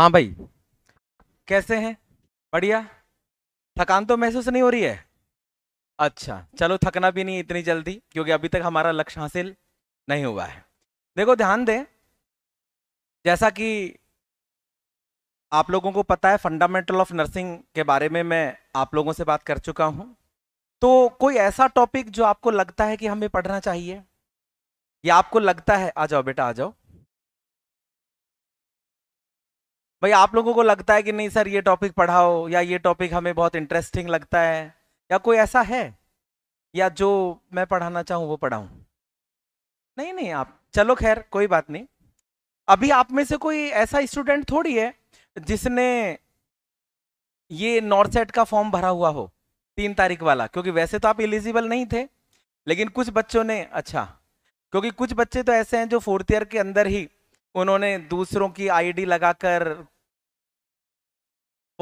हाँ भाई कैसे हैं बढ़िया थकान तो महसूस नहीं हो रही है अच्छा चलो थकना भी नहीं इतनी जल्दी क्योंकि अभी तक हमारा लक्ष्य हासिल नहीं हुआ है देखो ध्यान दें जैसा कि आप लोगों को पता है फंडामेंटल ऑफ नर्सिंग के बारे में मैं आप लोगों से बात कर चुका हूँ तो कोई ऐसा टॉपिक जो आपको लगता है कि हमें पढ़ना चाहिए या आपको लगता है आ जाओ बेटा आ जाओ भाई आप लोगों को लगता है कि नहीं सर ये टॉपिक पढ़ाओ या ये टॉपिक हमें बहुत इंटरेस्टिंग लगता है या कोई ऐसा है या जो मैं पढ़ाना चाहूँ वो पढ़ाऊँ नहीं नहीं आप चलो खैर कोई बात नहीं अभी आप में से कोई ऐसा स्टूडेंट थोड़ी है जिसने ये नॉर्थ सेट का फॉर्म भरा हुआ हो तीन तारीख वाला क्योंकि वैसे तो आप एलिजिबल नहीं थे लेकिन कुछ बच्चों ने अच्छा क्योंकि कुछ बच्चे तो ऐसे हैं जो फोर्थ ईयर के अंदर ही उन्होंने दूसरों की आईडी लगाकर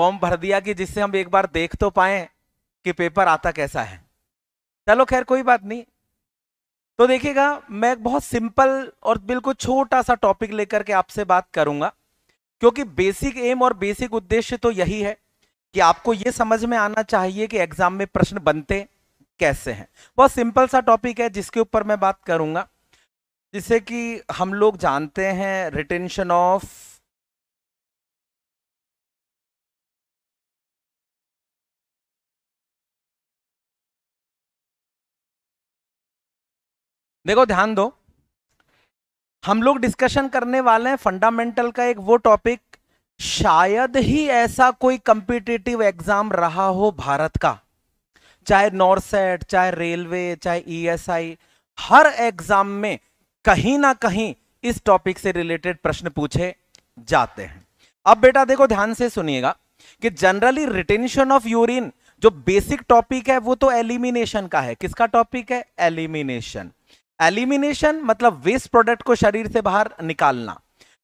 फॉर्म भर दिया कि जिससे हम एक बार देख तो पाए कि पेपर आता कैसा है चलो खैर कोई बात नहीं तो देखिएगा मैं बहुत सिंपल और बिल्कुल छोटा सा टॉपिक लेकर के आपसे बात करूंगा क्योंकि बेसिक एम और बेसिक उद्देश्य तो यही है कि आपको ये समझ में आना चाहिए कि एग्जाम में प्रश्न बनते कैसे हैं बहुत सिंपल सा टॉपिक है जिसके ऊपर मैं बात करूंगा जिससे कि हम लोग जानते हैं रिटेंशन ऑफ देखो ध्यान दो हम लोग डिस्कशन करने वाले हैं फंडामेंटल का एक वो टॉपिक शायद ही ऐसा कोई कंपिटेटिव एग्जाम रहा हो भारत का चाहे सेट चाहे रेलवे चाहे ईएसआई e हर एग्जाम में कहीं ना कहीं इस टॉपिक से रिलेटेड प्रश्न पूछे जाते हैं अब बेटा देखो ध्यान से सुनिएगा कि जनरली रिटेंशन ऑफ यूरिन जो बेसिक टॉपिक है वो तो एलिमिनेशन का है किसका टॉपिक है एलिमिनेशन एलिमिनेशन मतलब वेस्ट प्रोडक्ट को शरीर से बाहर निकालना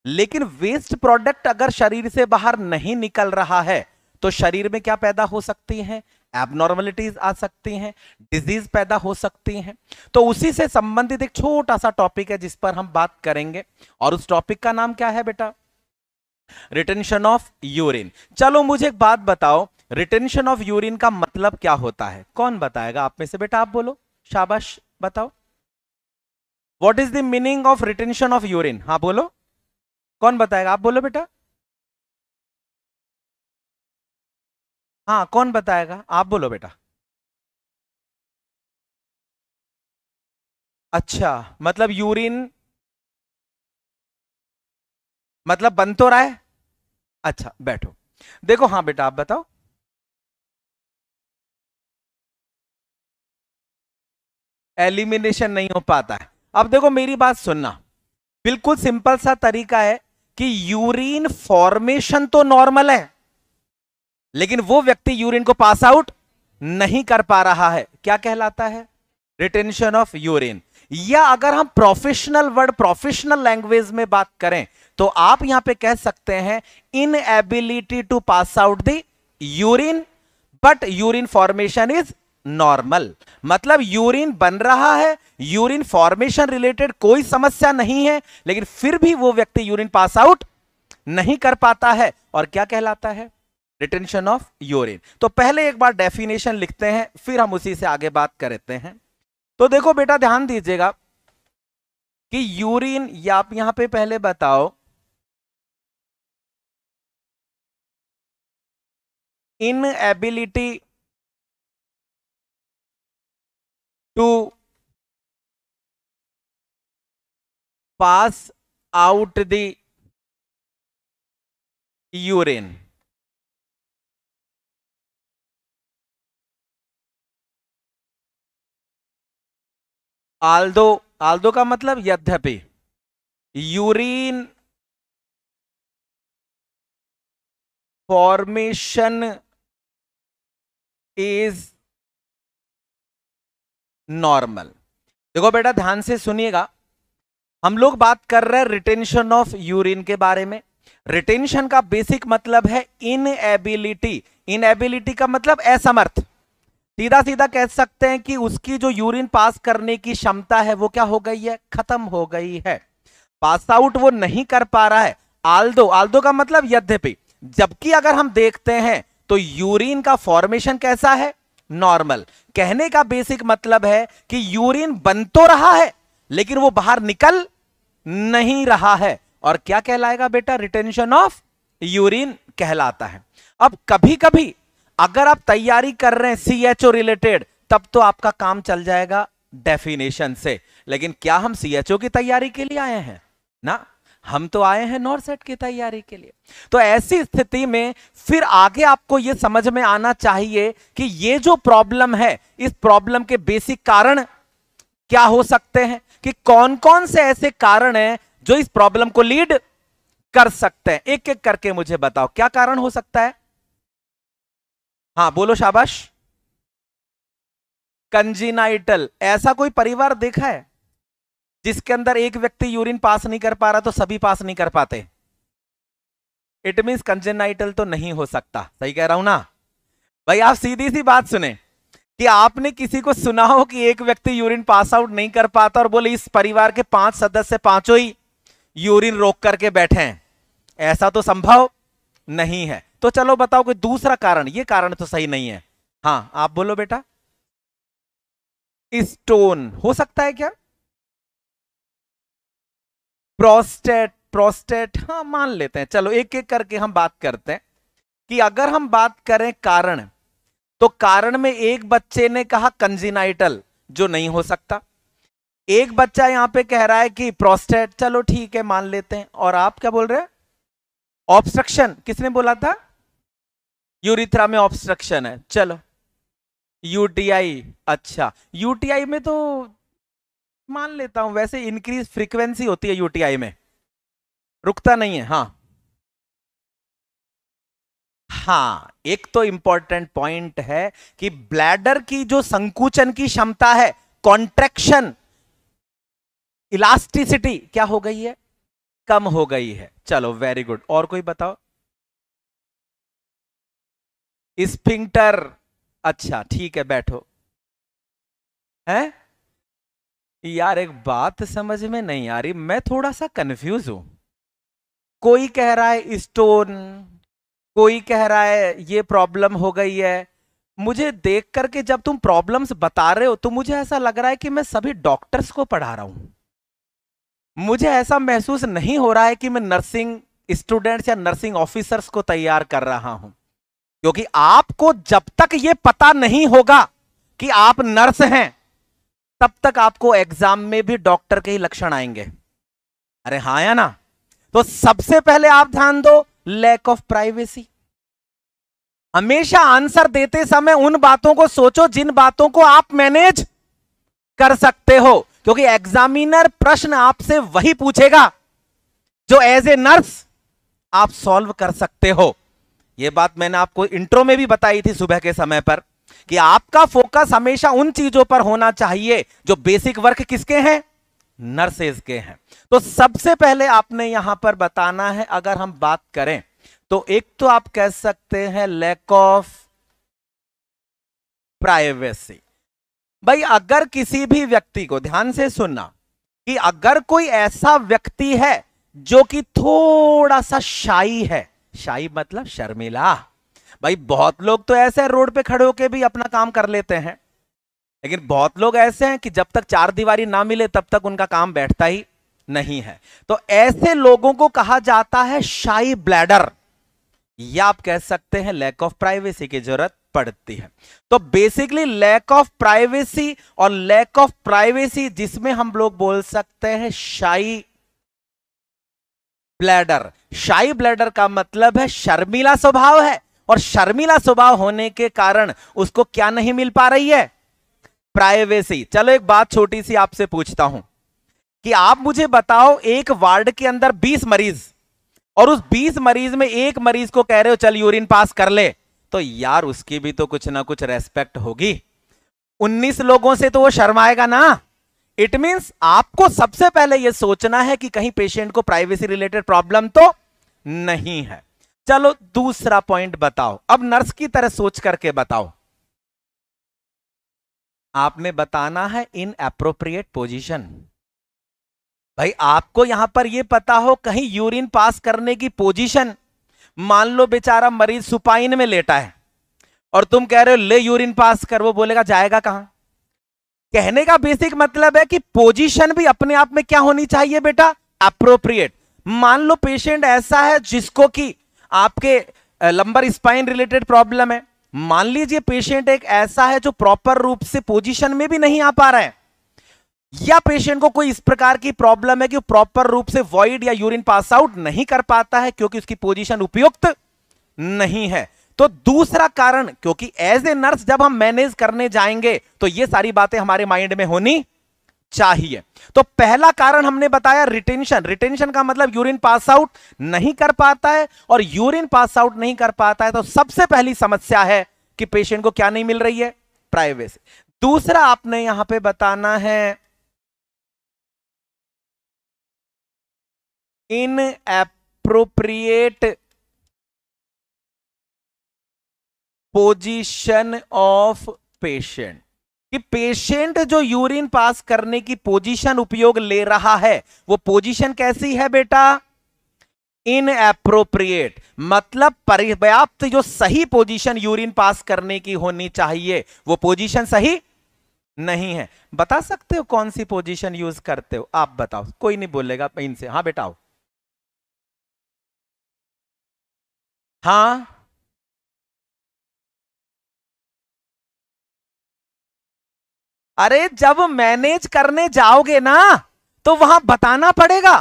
लेकिन वेस्ट प्रोडक्ट अगर शरीर से बाहर नहीं निकल रहा है तो शरीर में क्या पैदा हो सकती है एबनॉर्मलिटीज आ सकती हैं डिजीज पैदा हो सकती हैं तो उसी से संबंधित एक छोटा सा टॉपिक है जिस पर हम बात करेंगे और उस टॉपिक का नाम क्या है बेटा रिटेंशन ऑफ यूरिन चलो मुझे एक बात बताओ रिटेंशन ऑफ यूरिन का मतलब क्या होता है कौन बताएगा आप में से बेटा आप बोलो शाबाश बताओ what is the meaning of retention of urine हाँ बोलो कौन बताएगा आप बोलो बेटा हाँ कौन बताएगा आप बोलो बेटा अच्छा मतलब यूरिन मतलब बन तो रहा है अच्छा बैठो देखो हाँ बेटा आप बताओ एलिमिनेशन नहीं हो पाता है अब देखो मेरी बात सुनना बिल्कुल सिंपल सा तरीका है कि यूरिन फॉर्मेशन तो नॉर्मल है लेकिन वो व्यक्ति यूरिन को पास आउट नहीं कर पा रहा है क्या कहलाता है रिटेंशन ऑफ यूरिन या अगर हम प्रोफेशनल वर्ड प्रोफेशनल लैंग्वेज में बात करें तो आप यहां पे कह सकते हैं inability to pass out the urine but urine formation is normal मतलब यूरिन बन रहा है यूरिन फॉर्मेशन रिलेटेड कोई समस्या नहीं है लेकिन फिर भी वो व्यक्ति यूरिन पास आउट नहीं कर पाता है और क्या कहलाता है रिटेंशन ऑफ यूरिन तो पहले एक बार डेफिनेशन लिखते हैं फिर हम उसी से आगे बात करते हैं तो देखो बेटा ध्यान दीजिएगा कि यूरिन या आप यहां पे पहले बताओ inability to pass out the urine although although का मतलब यद्यपि यूरिन फॉर्मेशन इज नॉर्मल देखो बेटा ध्यान से सुनिएगा हम लोग बात कर रहे हैं रिटेंशन ऑफ यूरिन के बारे में रिटेंशन का बेसिक मतलब है इनएबिलिटी इनएबिलिटी का मतलब असमर्थ सीधा सीधा कह सकते हैं कि उसकी जो यूरिन पास करने की क्षमता है वो क्या हो गई है खत्म हो गई है पास आउट वो नहीं कर पा रहा है आल्दो आल्दो का मतलब यद्यपि जबकि अगर हम देखते हैं तो यूरिन का फॉर्मेशन कैसा है नॉर्मल कहने का बेसिक मतलब है कि यूरिन बन तो रहा है लेकिन वो बाहर निकल नहीं रहा है और क्या कहलाएगा बेटा रिटेंशन ऑफ यूरिन कहलाता है अब कभी कभी अगर आप तैयारी कर रहे हैं सीएचओ रिलेटेड तब तो आपका काम चल जाएगा डेफिनेशन से लेकिन क्या हम सीएचओ की तैयारी के लिए आए हैं ना हम तो आए हैं नॉर्सेट की तैयारी के लिए तो ऐसी स्थिति में फिर आगे आपको ये समझ में आना चाहिए कि ये जो प्रॉब्लम है इस प्रॉब्लम के बेसिक कारण क्या हो सकते हैं कि कौन कौन से ऐसे कारण हैं जो इस प्रॉब्लम को लीड कर सकते हैं एक एक करके मुझे बताओ क्या कारण हो सकता है हाँ बोलो शाबाश कंजीनाइटल ऐसा कोई परिवार देखा है जिसके अंदर एक व्यक्ति यूरिन पास नहीं कर पा रहा तो सभी पास नहीं कर पाते इट मीन कंजेनाइटल तो नहीं हो सकता सही कह रहा हूं ना भाई आप सीधी सी बात सुने कि आपने किसी को सुना हो कि एक व्यक्ति यूरिन पास आउट नहीं कर पाता और बोले इस परिवार के पांच सदस्य पांचों ही यूरिन रोक करके बैठे हैं ऐसा तो संभव नहीं है तो चलो बताओ कोई दूसरा कारण ये कारण तो सही नहीं है हाँ आप बोलो बेटा स्टोन हो सकता है क्या प्रोस्टेट प्रोस्टेट हाँ मान लेते हैं चलो एक एक करके हम बात करते हैं कि अगर हम बात करें कारण तो कारण में एक बच्चे ने कहा कंजिनाइटल जो नहीं हो सकता एक बच्चा यहां पे कह रहा है कि प्रोस्टेट चलो ठीक है मान लेते हैं और आप क्या बोल रहे हैं ऑब्स्ट्रक्शन किसने बोला था यूरिथ्रा में ऑब्स्ट्रक्शन है चलो यूटीआई अच्छा यूटीआई में तो मान लेता हूं वैसे इंक्रीज फ्रीक्वेंसी होती है यूटीआई में रुकता नहीं है हा हा एक तो इंपॉर्टेंट पॉइंट है कि ब्लैडर की जो संकुचन की क्षमता है कॉन्ट्रेक्शन इलास्टिसिटी क्या हो गई है कम हो गई है चलो वेरी गुड और कोई बताओ स्पिंटर अच्छा ठीक है बैठो हैं यार एक बात समझ में नहीं आ रही मैं थोड़ा सा कंफ्यूज हूं कोई कह रहा है स्टोन कोई कह रहा है ये प्रॉब्लम हो गई है मुझे देख करके जब तुम प्रॉब्लम्स बता रहे हो तो मुझे ऐसा लग रहा है कि मैं सभी डॉक्टर्स को पढ़ा रहा हूं मुझे ऐसा महसूस नहीं हो रहा है कि मैं नर्सिंग स्टूडेंट्स या नर्सिंग ऑफिसर्स को तैयार कर रहा हूं क्योंकि आपको जब तक ये पता नहीं होगा कि आप नर्स हैं तब तक आपको एग्जाम में भी डॉक्टर के ही लक्षण आएंगे अरे हाँ या ना तो सबसे पहले आप ध्यान दो लैक ऑफ प्राइवेसी हमेशा आंसर देते समय उन बातों को सोचो जिन बातों को आप मैनेज कर सकते हो क्योंकि एग्जामिनर प्रश्न आपसे वही पूछेगा जो एज ए नर्स आप सॉल्व कर सकते हो यह बात मैंने आपको इंट्रो में भी बताई थी सुबह के समय पर कि आपका फोकस हमेशा उन चीजों पर होना चाहिए जो बेसिक वर्क किसके हैं नर्सेज के हैं तो सबसे पहले आपने यहां पर बताना है अगर हम बात करें तो एक तो आप कह सकते हैं लैक ऑफ प्राइवेसी भाई अगर किसी भी व्यक्ति को ध्यान से सुनना कि अगर कोई ऐसा व्यक्ति है जो कि थोड़ा सा शाही है शाही मतलब शर्मिला भाई बहुत लोग तो ऐसे हैं रोड पे खड़े होके भी अपना काम कर लेते हैं लेकिन बहुत लोग ऐसे हैं कि जब तक चार दीवारी ना मिले तब तक उनका काम बैठता ही नहीं है तो ऐसे लोगों को कहा जाता है शाही ब्लैडर या आप कह सकते हैं लैक ऑफ प्राइवेसी की जरूरत पड़ती है तो बेसिकली लैक ऑफ प्राइवेसी और लैक ऑफ प्राइवेसी जिसमें हम लोग बोल सकते हैं शाही ब्लैडर शाही ब्लैडर का मतलब है शर्मिला स्वभाव है और शर्मिला स्वभाव होने के कारण उसको क्या नहीं मिल पा रही है प्राइवेसी चलो एक बात छोटी सी आपसे पूछता हूं कि आप मुझे बताओ एक वार्ड के अंदर 20 मरीज और उस 20 मरीज में एक मरीज को कह रहे हो चल यूरिन पास कर ले तो यार उसकी भी तो कुछ ना कुछ रेस्पेक्ट होगी 19 लोगों से तो वो शर्माएगा ना इट मींस आपको सबसे पहले यह सोचना है कि कहीं पेशेंट को प्राइवेसी रिलेटेड प्रॉब्लम तो नहीं है चलो दूसरा पॉइंट बताओ अब नर्स की तरह सोच करके बताओ आपने बताना है इन अप्रोप्रिएट पोजीशन भाई आपको यहां पर यह पता हो कहीं यूरिन पास करने की पोजीशन मान लो बेचारा मरीज सुपाइन में लेटा है और तुम कह रहे हो ले यूरिन पास कर वो बोलेगा जाएगा कहां कहने का बेसिक मतलब है कि पोजीशन भी अपने आप में क्या होनी चाहिए बेटा अप्रोप्रिएट मान लो पेशेंट ऐसा है जिसको कि आपके लंबर स्पाइन रिलेटेड प्रॉब्लम है मान लीजिए पेशेंट एक ऐसा है जो प्रॉपर रूप से पोजीशन में भी नहीं आ पा रहा है या पेशेंट को कोई इस प्रकार की प्रॉब्लम है कि प्रॉपर रूप से वॉइड या यूरिन पास आउट नहीं कर पाता है क्योंकि उसकी पोजीशन उपयुक्त नहीं है तो दूसरा कारण क्योंकि एज ए नर्स जब हम मैनेज करने जाएंगे तो ये सारी बातें हमारे माइंड में होनी चाहिए तो पहला कारण हमने बताया रिटेंशन रिटेंशन का मतलब यूरिन पास आउट नहीं कर पाता है और यूरिन पास आउट नहीं कर पाता है तो सबसे पहली समस्या है कि पेशेंट को क्या नहीं मिल रही है प्राइवेसी दूसरा आपने यहां पे बताना है in appropriate position of patient कि पेशेंट जो यूरिन पास करने की पोजीशन उपयोग ले रहा है वो पोजीशन कैसी है बेटा इन अप्रोप्रिएट मतलब पर्याप्त जो सही पोजीशन यूरिन पास करने की होनी चाहिए वो पोजीशन सही नहीं है बता सकते हो कौन सी पोजीशन यूज करते हो आप बताओ कोई नहीं बोलेगा इनसे हाँ बेटा हाँ अरे जब मैनेज करने जाओगे ना तो वहां बताना पड़ेगा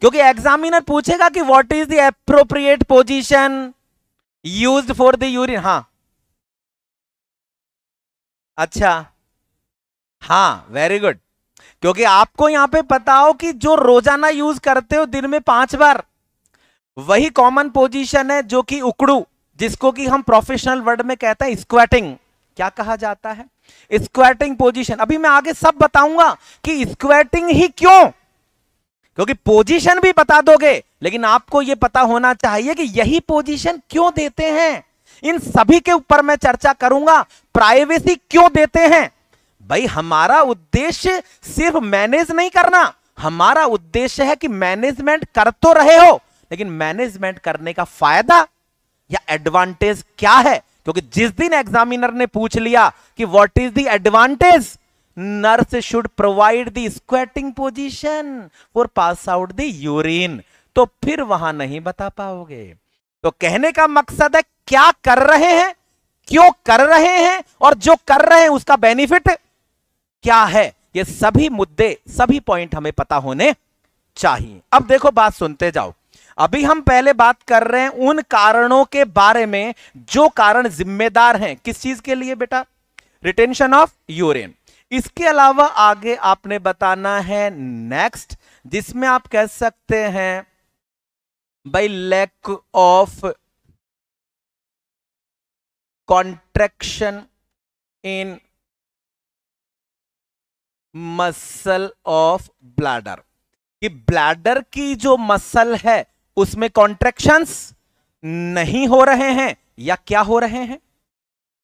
क्योंकि एग्जामिनर पूछेगा कि what is the appropriate position used for the urine हां अच्छा हाँ वेरी गुड क्योंकि आपको यहां पे पता हो कि जो रोजाना यूज करते हो दिन में पांच बार वही कॉमन पोजीशन है जो कि उकड़ू जिसको कि हम प्रोफेशनल वर्ड में कहते हैं स्क्वेटिंग क्या कहा जाता है स्क्वेटिंग पोजीशन अभी मैं आगे सब बताऊंगा कि स्क्वेटिंग ही क्यों क्योंकि पोजीशन भी बता दोगे लेकिन आपको यह पता होना चाहिए कि यही पोजीशन क्यों देते हैं इन सभी के ऊपर मैं चर्चा करूंगा प्राइवेसी क्यों देते हैं भाई हमारा उद्देश्य सिर्फ मैनेज नहीं करना हमारा उद्देश्य है कि मैनेजमेंट कर तो रहे हो लेकिन मैनेजमेंट करने का फायदा या एडवांटेज क्या है क्योंकि जिस दिन एग्जामिनर ने पूछ लिया कि what is the advantage nurse should provide the squatting position और पास आउट द यूरिन तो फिर वहां नहीं बता पाओगे तो कहने का मकसद है क्या कर रहे हैं क्यों कर रहे हैं और जो कर रहे हैं उसका बेनिफिट क्या है ये सभी मुद्दे सभी पॉइंट हमें पता होने चाहिए अब देखो बात सुनते जाओ अभी हम पहले बात कर रहे हैं उन कारणों के बारे में जो कारण जिम्मेदार हैं किस चीज के लिए बेटा रिटेंशन ऑफ यूरिन इसके अलावा आगे आपने बताना है नेक्स्ट जिसमें आप कह सकते हैं by lack of contraction in muscle of bladder कि ब्लैडर की जो मसल है उसमें कॉन्ट्रेक्शंस नहीं हो रहे हैं या क्या हो रहे हैं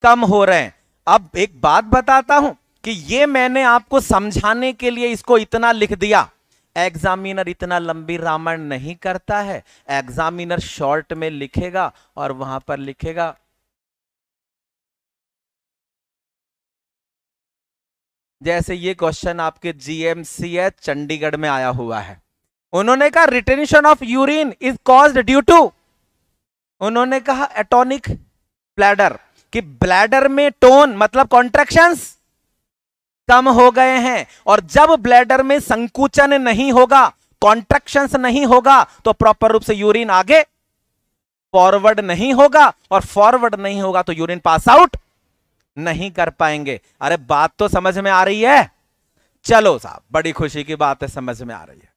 कम हो रहे हैं अब एक बात बताता हूं कि ये मैंने आपको समझाने के लिए इसको इतना लिख दिया एग्जामिनर इतना लंबी रामायण नहीं करता है एग्जामिनर शॉर्ट में लिखेगा और वहां पर लिखेगा जैसे ये क्वेश्चन आपके जीएमसीएच चंडीगढ़ में आया हुआ है उन्होंने कहा retention of urine is cause due to उन्होंने कहा एटोनिक ब्लैडर कि ब्लैडर में टोन मतलब कॉन्ट्रेक्शंस कम हो गए हैं और जब ब्लैडर में संकुचन नहीं होगा कॉन्ट्रेक्शंस नहीं होगा तो प्रॉपर रूप से यूरिन आगे फॉरवर्ड नहीं होगा और फॉरवर्ड नहीं होगा तो यूरिन पास आउट नहीं कर पाएंगे अरे बात तो समझ में आ रही है चलो साहब बड़ी खुशी की बात है समझ में आ रही है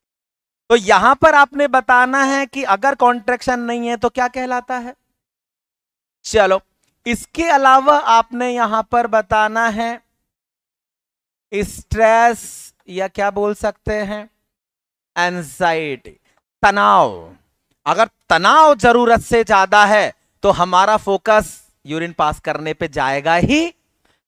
तो यहां पर आपने बताना है कि अगर कॉन्ट्रेक्शन नहीं है तो क्या कहलाता है चलो इसके अलावा आपने यहां पर बताना है स्ट्रेस या क्या बोल सकते हैं एंजाइटी तनाव अगर तनाव जरूरत से ज्यादा है तो हमारा फोकस यूरिन पास करने पे जाएगा ही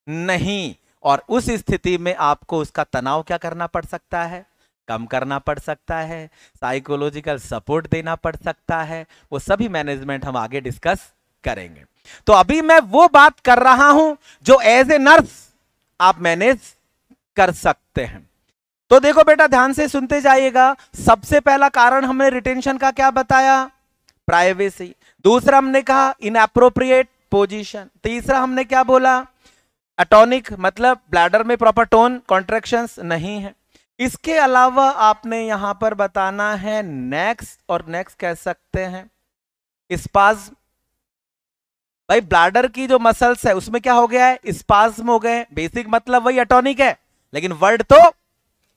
नहीं और उस स्थिति में आपको उसका तनाव क्या करना पड़ सकता है कम करना पड़ सकता है साइकोलॉजिकल सपोर्ट देना पड़ सकता है वो सभी मैनेजमेंट हम आगे डिस्कस करेंगे तो अभी मैं वो बात कर रहा हूं जो एज ए नर्स आप मैनेज कर सकते हैं तो देखो बेटा ध्यान से सुनते जाइएगा सबसे पहला कारण हमने रिटेंशन का क्या बताया प्राइवेसी दूसरा हमने कहा इनअप्रोप्रिएट पोजीशन तीसरा हमने क्या बोला अटोनिक मतलब ब्लैडर में प्रॉपर टोन कॉन्ट्रेक्शन नहीं है इसके अलावा आपने यहां पर बताना है नेक्स्ट और नेक्स्ट कह सकते हैं स्पाज भाई ब्लाडर की जो मसल्स है उसमें क्या हो गया है स्पाज्म हो गए बेसिक मतलब वही अटोनिक है लेकिन वर्ड तो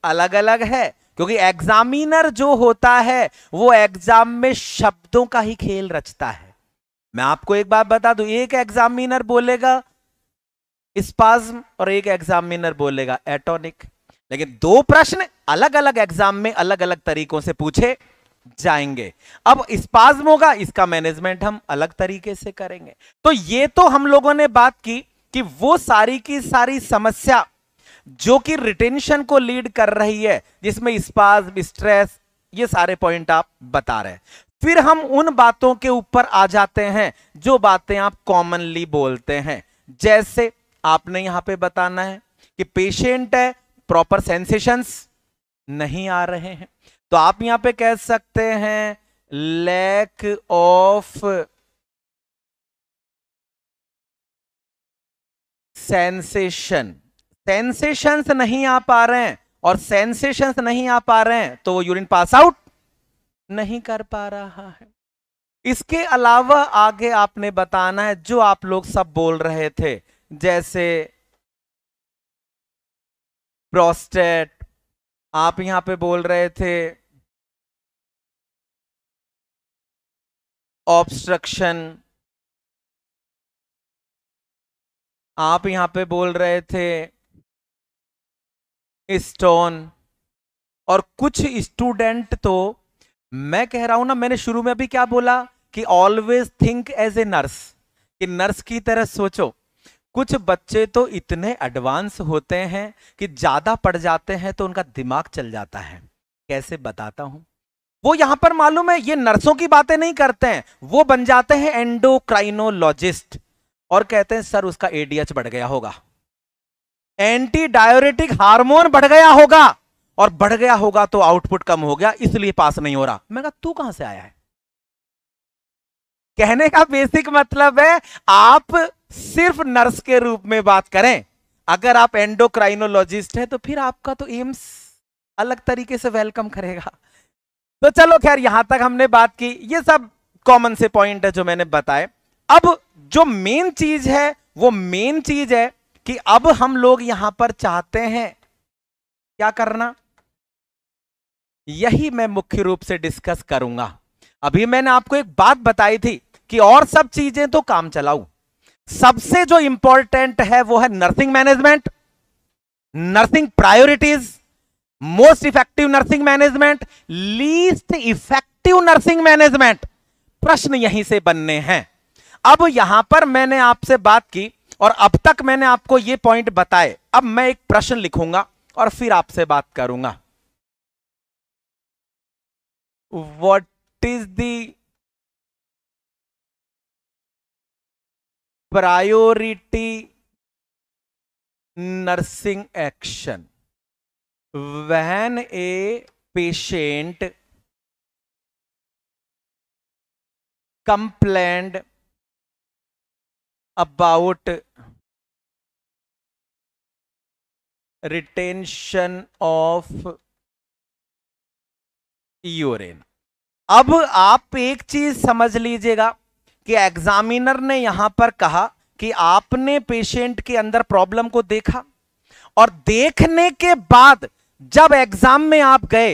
अलग अलग है क्योंकि एग्जामिनर जो होता है वो एग्जाम में शब्दों का ही खेल रचता है मैं आपको एक बात बता दू एक एग्जामिनर बोलेगा स्पाज्म और एक एग्जामिनर बोलेगा एटोनिक लेकिन दो प्रश्न अलग अलग एग्जाम में अलग अलग तरीकों से पूछे जाएंगे अब स्पाज्म होगा इसका मैनेजमेंट हम अलग तरीके से करेंगे तो ये तो हम लोगों ने बात की कि वो सारी की सारी समस्या जो कि रिटेंशन को लीड कर रही है जिसमें स्पाज स्ट्रेस ये सारे पॉइंट आप बता रहे हैं फिर हम उन बातों के ऊपर आ जाते हैं जो बातें आप कॉमनली बोलते हैं जैसे आपने यहां पे बताना है कि पेशेंट है प्रॉपर सेंसेशंस नहीं आ रहे हैं तो आप यहां पे कह सकते हैं लैक ऑफ सेंसेशन सेंसेशंस नहीं आ पा रहे हैं और सेंसेशंस नहीं आ पा रहे हैं तो वो यूरिन पास आउट नहीं कर पा रहा है इसके अलावा आगे आपने बताना है जो आप लोग सब बोल रहे थे जैसे प्रोस्टेट आप यहां पे बोल रहे थे ऑब्स्ट्रक्शन आप यहां पे बोल रहे थे स्टोन और कुछ स्टूडेंट तो मैं कह रहा हूं ना मैंने शुरू में अभी क्या बोला कि always think as a nurse कि नर्स की तरह सोचो कुछ बच्चे तो इतने एडवांस होते हैं कि ज़्यादा पढ़ जाते हैं तो उनका दिमाग चल जाता है कैसे बताता हूं वो यहां पर मालूम है ये नर्सों की बातें नहीं करते हैं वो बन जाते हैं एंडोक्राइनोलॉजिस्ट और कहते हैं सर उसका एडीएच बढ़ गया होगा एंटी डायोरेटिक हार्मोन बढ़ गया होगा और बढ़ गया होगा तो आउटपुट कम हो गया इसलिए पास नहीं हो रहा मैं कहा तू कहां से आया है कहने का बेसिक मतलब है आप सिर्फ नर्स के रूप में बात करें अगर आप एंडोक्राइनोलॉजिस्ट हैं तो फिर आपका तो एम्स अलग तरीके से वेलकम करेगा तो चलो खैर यहां तक हमने बात की ये सब कॉमन से पॉइंट है जो मैंने बताए अब जो मेन चीज है वो मेन चीज है कि अब हम लोग यहां पर चाहते हैं क्या करना यही मैं मुख्य रूप से डिस्कस करूंगा अभी मैंने आपको एक बात बताई थी कि और सब चीजें तो काम चलाऊ सबसे जो इंपॉर्टेंट है वो है nursing management nursing priorities most effective nursing management least effective nursing management प्रश्न यहीं से बनने हैं अब यहां पर मैंने आपसे बात की और अब तक मैंने आपको ये पॉइंट बताए अब मैं एक प्रश्न लिखूंगा और फिर आपसे बात करूंगा what is the priority nursing action when a patient complained about retention of urine अब आप एक चीज समझ लीजिएगा कि एग्जामिनर ने यहां पर कहा कि आपने पेशेंट के अंदर प्रॉब्लम को देखा और देखने के बाद जब एग्जाम में आप गए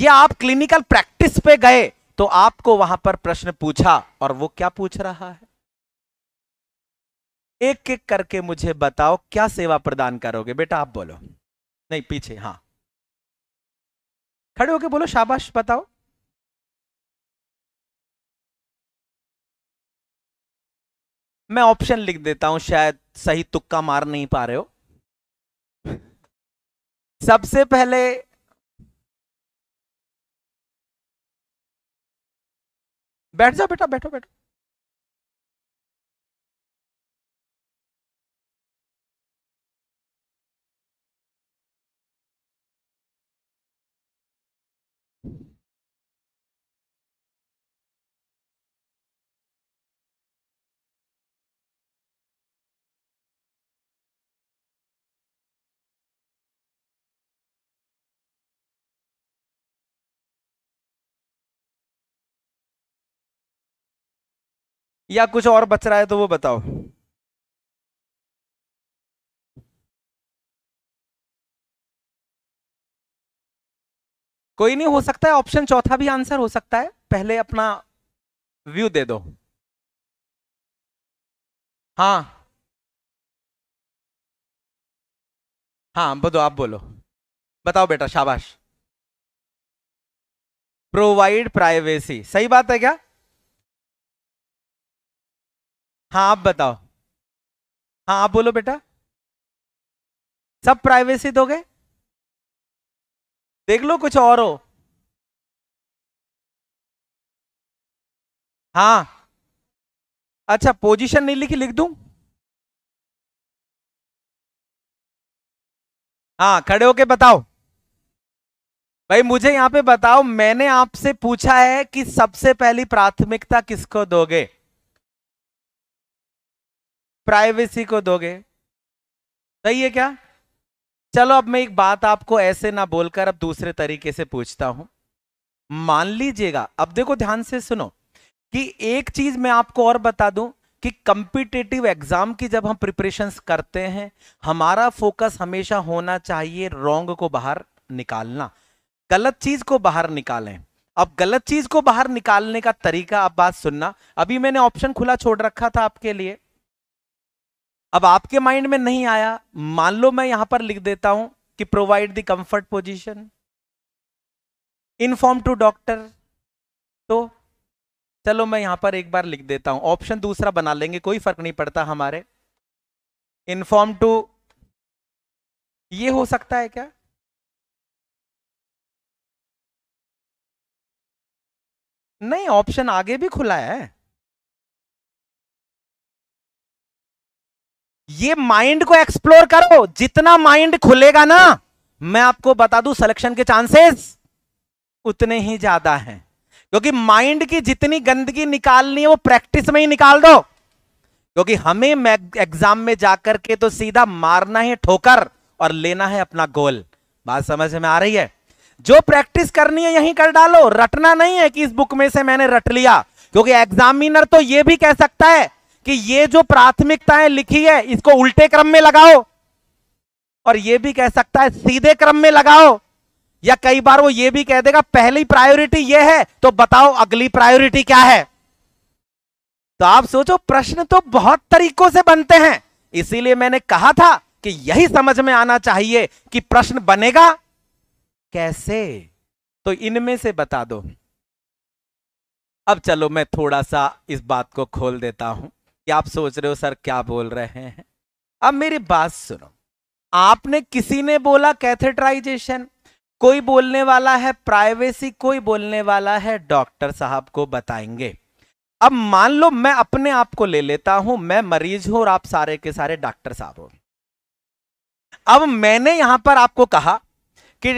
या आप क्लिनिकल प्रैक्टिस पे गए तो आपको वहां पर प्रश्न पूछा और वो क्या पूछ रहा है एक एक करके मुझे बताओ क्या सेवा प्रदान करोगे बेटा आप बोलो नहीं पीछे हाँ खड़े होके बोलो शाबाश बताओ मैं ऑप्शन लिख देता हूं शायद सही तुक्का मार नहीं पा रहे हो सबसे पहले बैठ जाओ बेटा बैठो बैठो या कुछ और बच रहा है तो वो बताओ कोई नहीं हो सकता है ऑप्शन चौथा भी आंसर हो सकता है पहले अपना व्यू दे दो हाँ हाँ बोलो आप बोलो बताओ बेटा शाबाश प्रोवाइड प्राइवेसी सही बात है क्या हाँ आप बताओ हाँ आप बोलो बेटा सब प्राइवेसी दोगे देख लो कुछ और हो हाँ अच्छा पोजीशन नहीं लिखी लिख दूं हाँ खड़े होके बताओ भाई मुझे यहां पे बताओ मैंने आपसे पूछा है कि सबसे पहली प्राथमिकता किसको दोगे प्राइवेसी को दोगे सही है क्या चलो अब मैं एक बात आपको ऐसे ना बोलकर अब दूसरे तरीके से पूछता हूं मान लीजिएगा अब देखो ध्यान से सुनो कि एक चीज मैं आपको और बता दूं कि कंपिटेटिव एग्जाम की जब हम प्रिपरेशन करते हैं हमारा फोकस हमेशा होना चाहिए रॉन्ग को बाहर निकालना गलत चीज को बाहर निकालें अब गलत चीज को बाहर निकालने का तरीका आप बात सुनना अभी मैंने ऑप्शन खुला छोड़ रखा था आपके लिए अब आपके माइंड में नहीं आया मान लो मैं यहां पर लिख देता हूं कि provide the comfort position inform to doctor तो चलो मैं यहां पर एक बार लिख देता हूं ऑप्शन दूसरा बना लेंगे कोई फर्क नहीं पड़ता हमारे इनफॉर्म टू ये हो सकता है क्या नहीं ऑप्शन आगे भी खुला है ये माइंड को एक्सप्लोर करो जितना माइंड खुलेगा ना मैं आपको बता दूं सिलेक्शन के चांसेस उतने ही ज्यादा हैं क्योंकि माइंड की जितनी गंदगी निकालनी है वो प्रैक्टिस में ही निकाल दो क्योंकि हमें एग्जाम में जाकर के तो सीधा मारना है ठोकर और लेना है अपना गोल बात समझ में आ रही है जो प्रैक्टिस करनी है यही कर डालो रटना नहीं है कि इस बुक में से मैंने रट लिया क्योंकि एग्जामिनर तो यह भी कह सकता है कि ये जो प्राथमिकताएं लिखी है इसको उल्टे क्रम में लगाओ और ये भी कह सकता है सीधे क्रम में लगाओ या कई बार वो ये भी कह देगा पहली प्रायोरिटी ये है तो बताओ अगली प्रायोरिटी क्या है तो आप सोचो प्रश्न तो बहुत तरीकों से बनते हैं इसीलिए मैंने कहा था कि यही समझ में आना चाहिए कि प्रश्न बनेगा कैसे तो इनमें से बता दो अब चलो मैं थोड़ा सा इस बात को खोल देता हूं कि आप सोच रहे हो सर क्या बोल रहे हैं अब मेरी बात सुनो आपने किसी ने बोला कैथेटराइजेशन कोई बोलने वाला है प्राइवेसी कोई बोलने वाला है डॉक्टर साहब को बताएंगे अब मान लो मैं अपने आप को ले लेता हूं मैं मरीज हूं और आप सारे के सारे डॉक्टर साहब हो अब मैंने यहां पर आपको कहा कि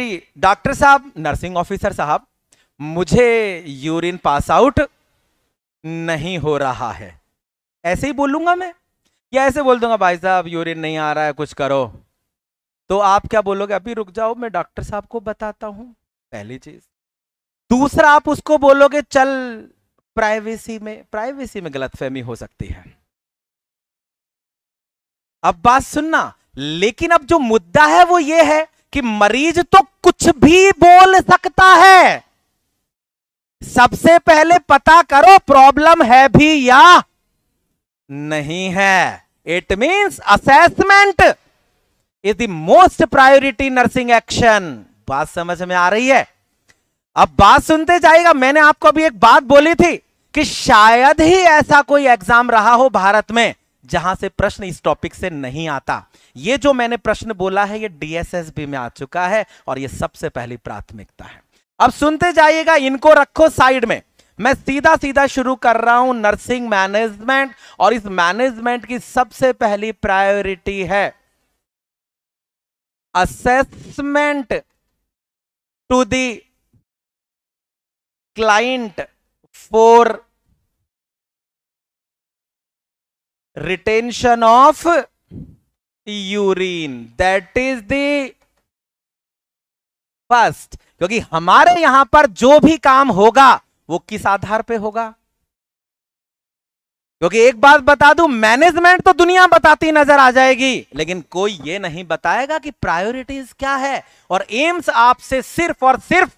डॉक्टर साहब नर्सिंग ऑफिसर साहब मुझे यूरिन पास आउट नहीं हो रहा है ऐसे ही बोलूंगा मैं या ऐसे बोल दूंगा भाई साहब यूरिन नहीं आ रहा है कुछ करो तो आप क्या बोलोगे अभी रुक जाओ मैं डॉक्टर साहब को बताता हूं पहली चीज दूसरा आप उसको बोलोगे चल प्राइवेसी में प्राइवेसी में गलतफहमी हो सकती है अब बात सुनना लेकिन अब जो मुद्दा है वो ये है कि मरीज तो कुछ भी बोल सकता है सबसे पहले पता करो प्रॉब्लम है भी या नहीं है it means assessment is the most priority nursing action बात समझ में आ रही है अब बात सुनते जाएगा मैंने आपको अभी एक बात बोली थी कि शायद ही ऐसा कोई एग्जाम रहा हो भारत में जहां से प्रश्न इस टॉपिक से नहीं आता ये जो मैंने प्रश्न बोला है ये डीएसएसबी में आ चुका है और ये सबसे पहली प्राथमिकता है अब सुनते जाइएगा इनको रखो साइड में मैं सीधा सीधा शुरू कर रहा हूं नर्सिंग मैनेजमेंट और इस मैनेजमेंट की सबसे पहली प्रायोरिटी है assessment to the client for retention of urine that is the first क्योंकि हमारे यहां पर जो भी काम होगा वो किस आधार पे होगा क्योंकि एक बात बता दूं मैनेजमेंट तो दुनिया बताती नजर आ जाएगी लेकिन कोई ये नहीं बताएगा कि प्रायोरिटीज क्या है और एम्स आपसे सिर्फ और सिर्फ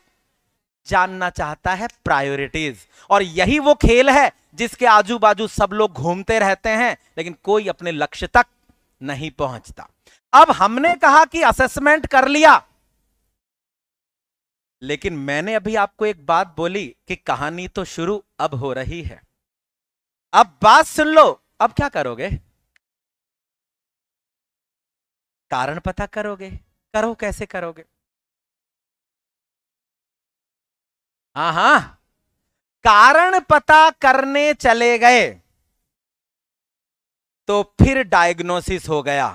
जानना चाहता है प्रायोरिटीज और यही वो खेल है जिसके आजू बाजू सब लोग घूमते रहते हैं लेकिन कोई अपने लक्ष्य तक नहीं पहुंचता अब हमने कहा कि असेसमेंट कर लिया लेकिन मैंने अभी आपको एक बात बोली कि कहानी तो शुरू अब हो रही है अब बात सुन लो अब क्या करोगे कारण पता करोगे करो कैसे करोगे हाँ हाँ कारण पता करने चले गए तो फिर डायग्नोसिस हो गया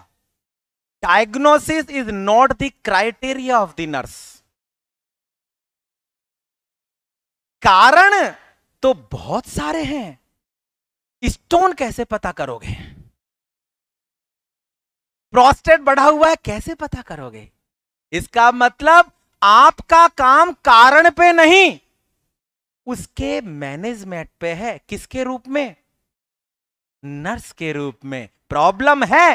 diagnosis is not the criteria of the nurse कारण तो बहुत सारे हैं स्टोन कैसे पता करोगे प्रोस्टेट बढ़ा हुआ है कैसे पता करोगे इसका मतलब आपका काम कारण पे नहीं उसके मैनेजमेंट पे है किसके रूप में नर्स के रूप में प्रॉब्लम है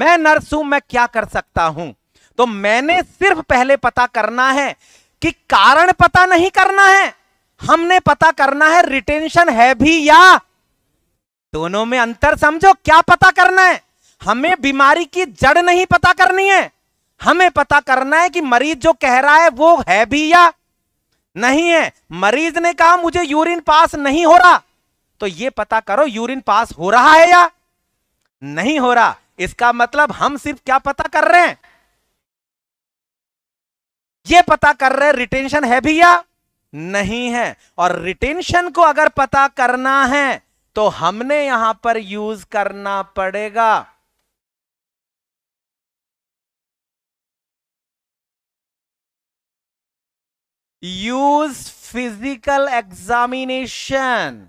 मैं नर्स हूं मैं क्या कर सकता हूं तो मैंने सिर्फ पहले पता करना है कि कारण पता नहीं करना है हमने पता करना है रिटेंशन है भी या दोनों में अंतर समझो क्या पता करना है हमें बीमारी की जड़ नहीं पता करनी है हमें पता करना है कि मरीज जो कह रहा है वो है भी या नहीं है मरीज ने कहा मुझे यूरिन पास नहीं हो रहा तो ये पता करो यूरिन पास हो रहा है या नहीं हो रहा इसका मतलब हम सिर्फ क्या पता कर रहे हैं ये पता कर रहे हैं रिटेंशन है भी या नहीं है और रिटेंशन को अगर पता करना है तो हमने यहां पर यूज करना पड़ेगा यूज फिजिकल एग्जामिनेशन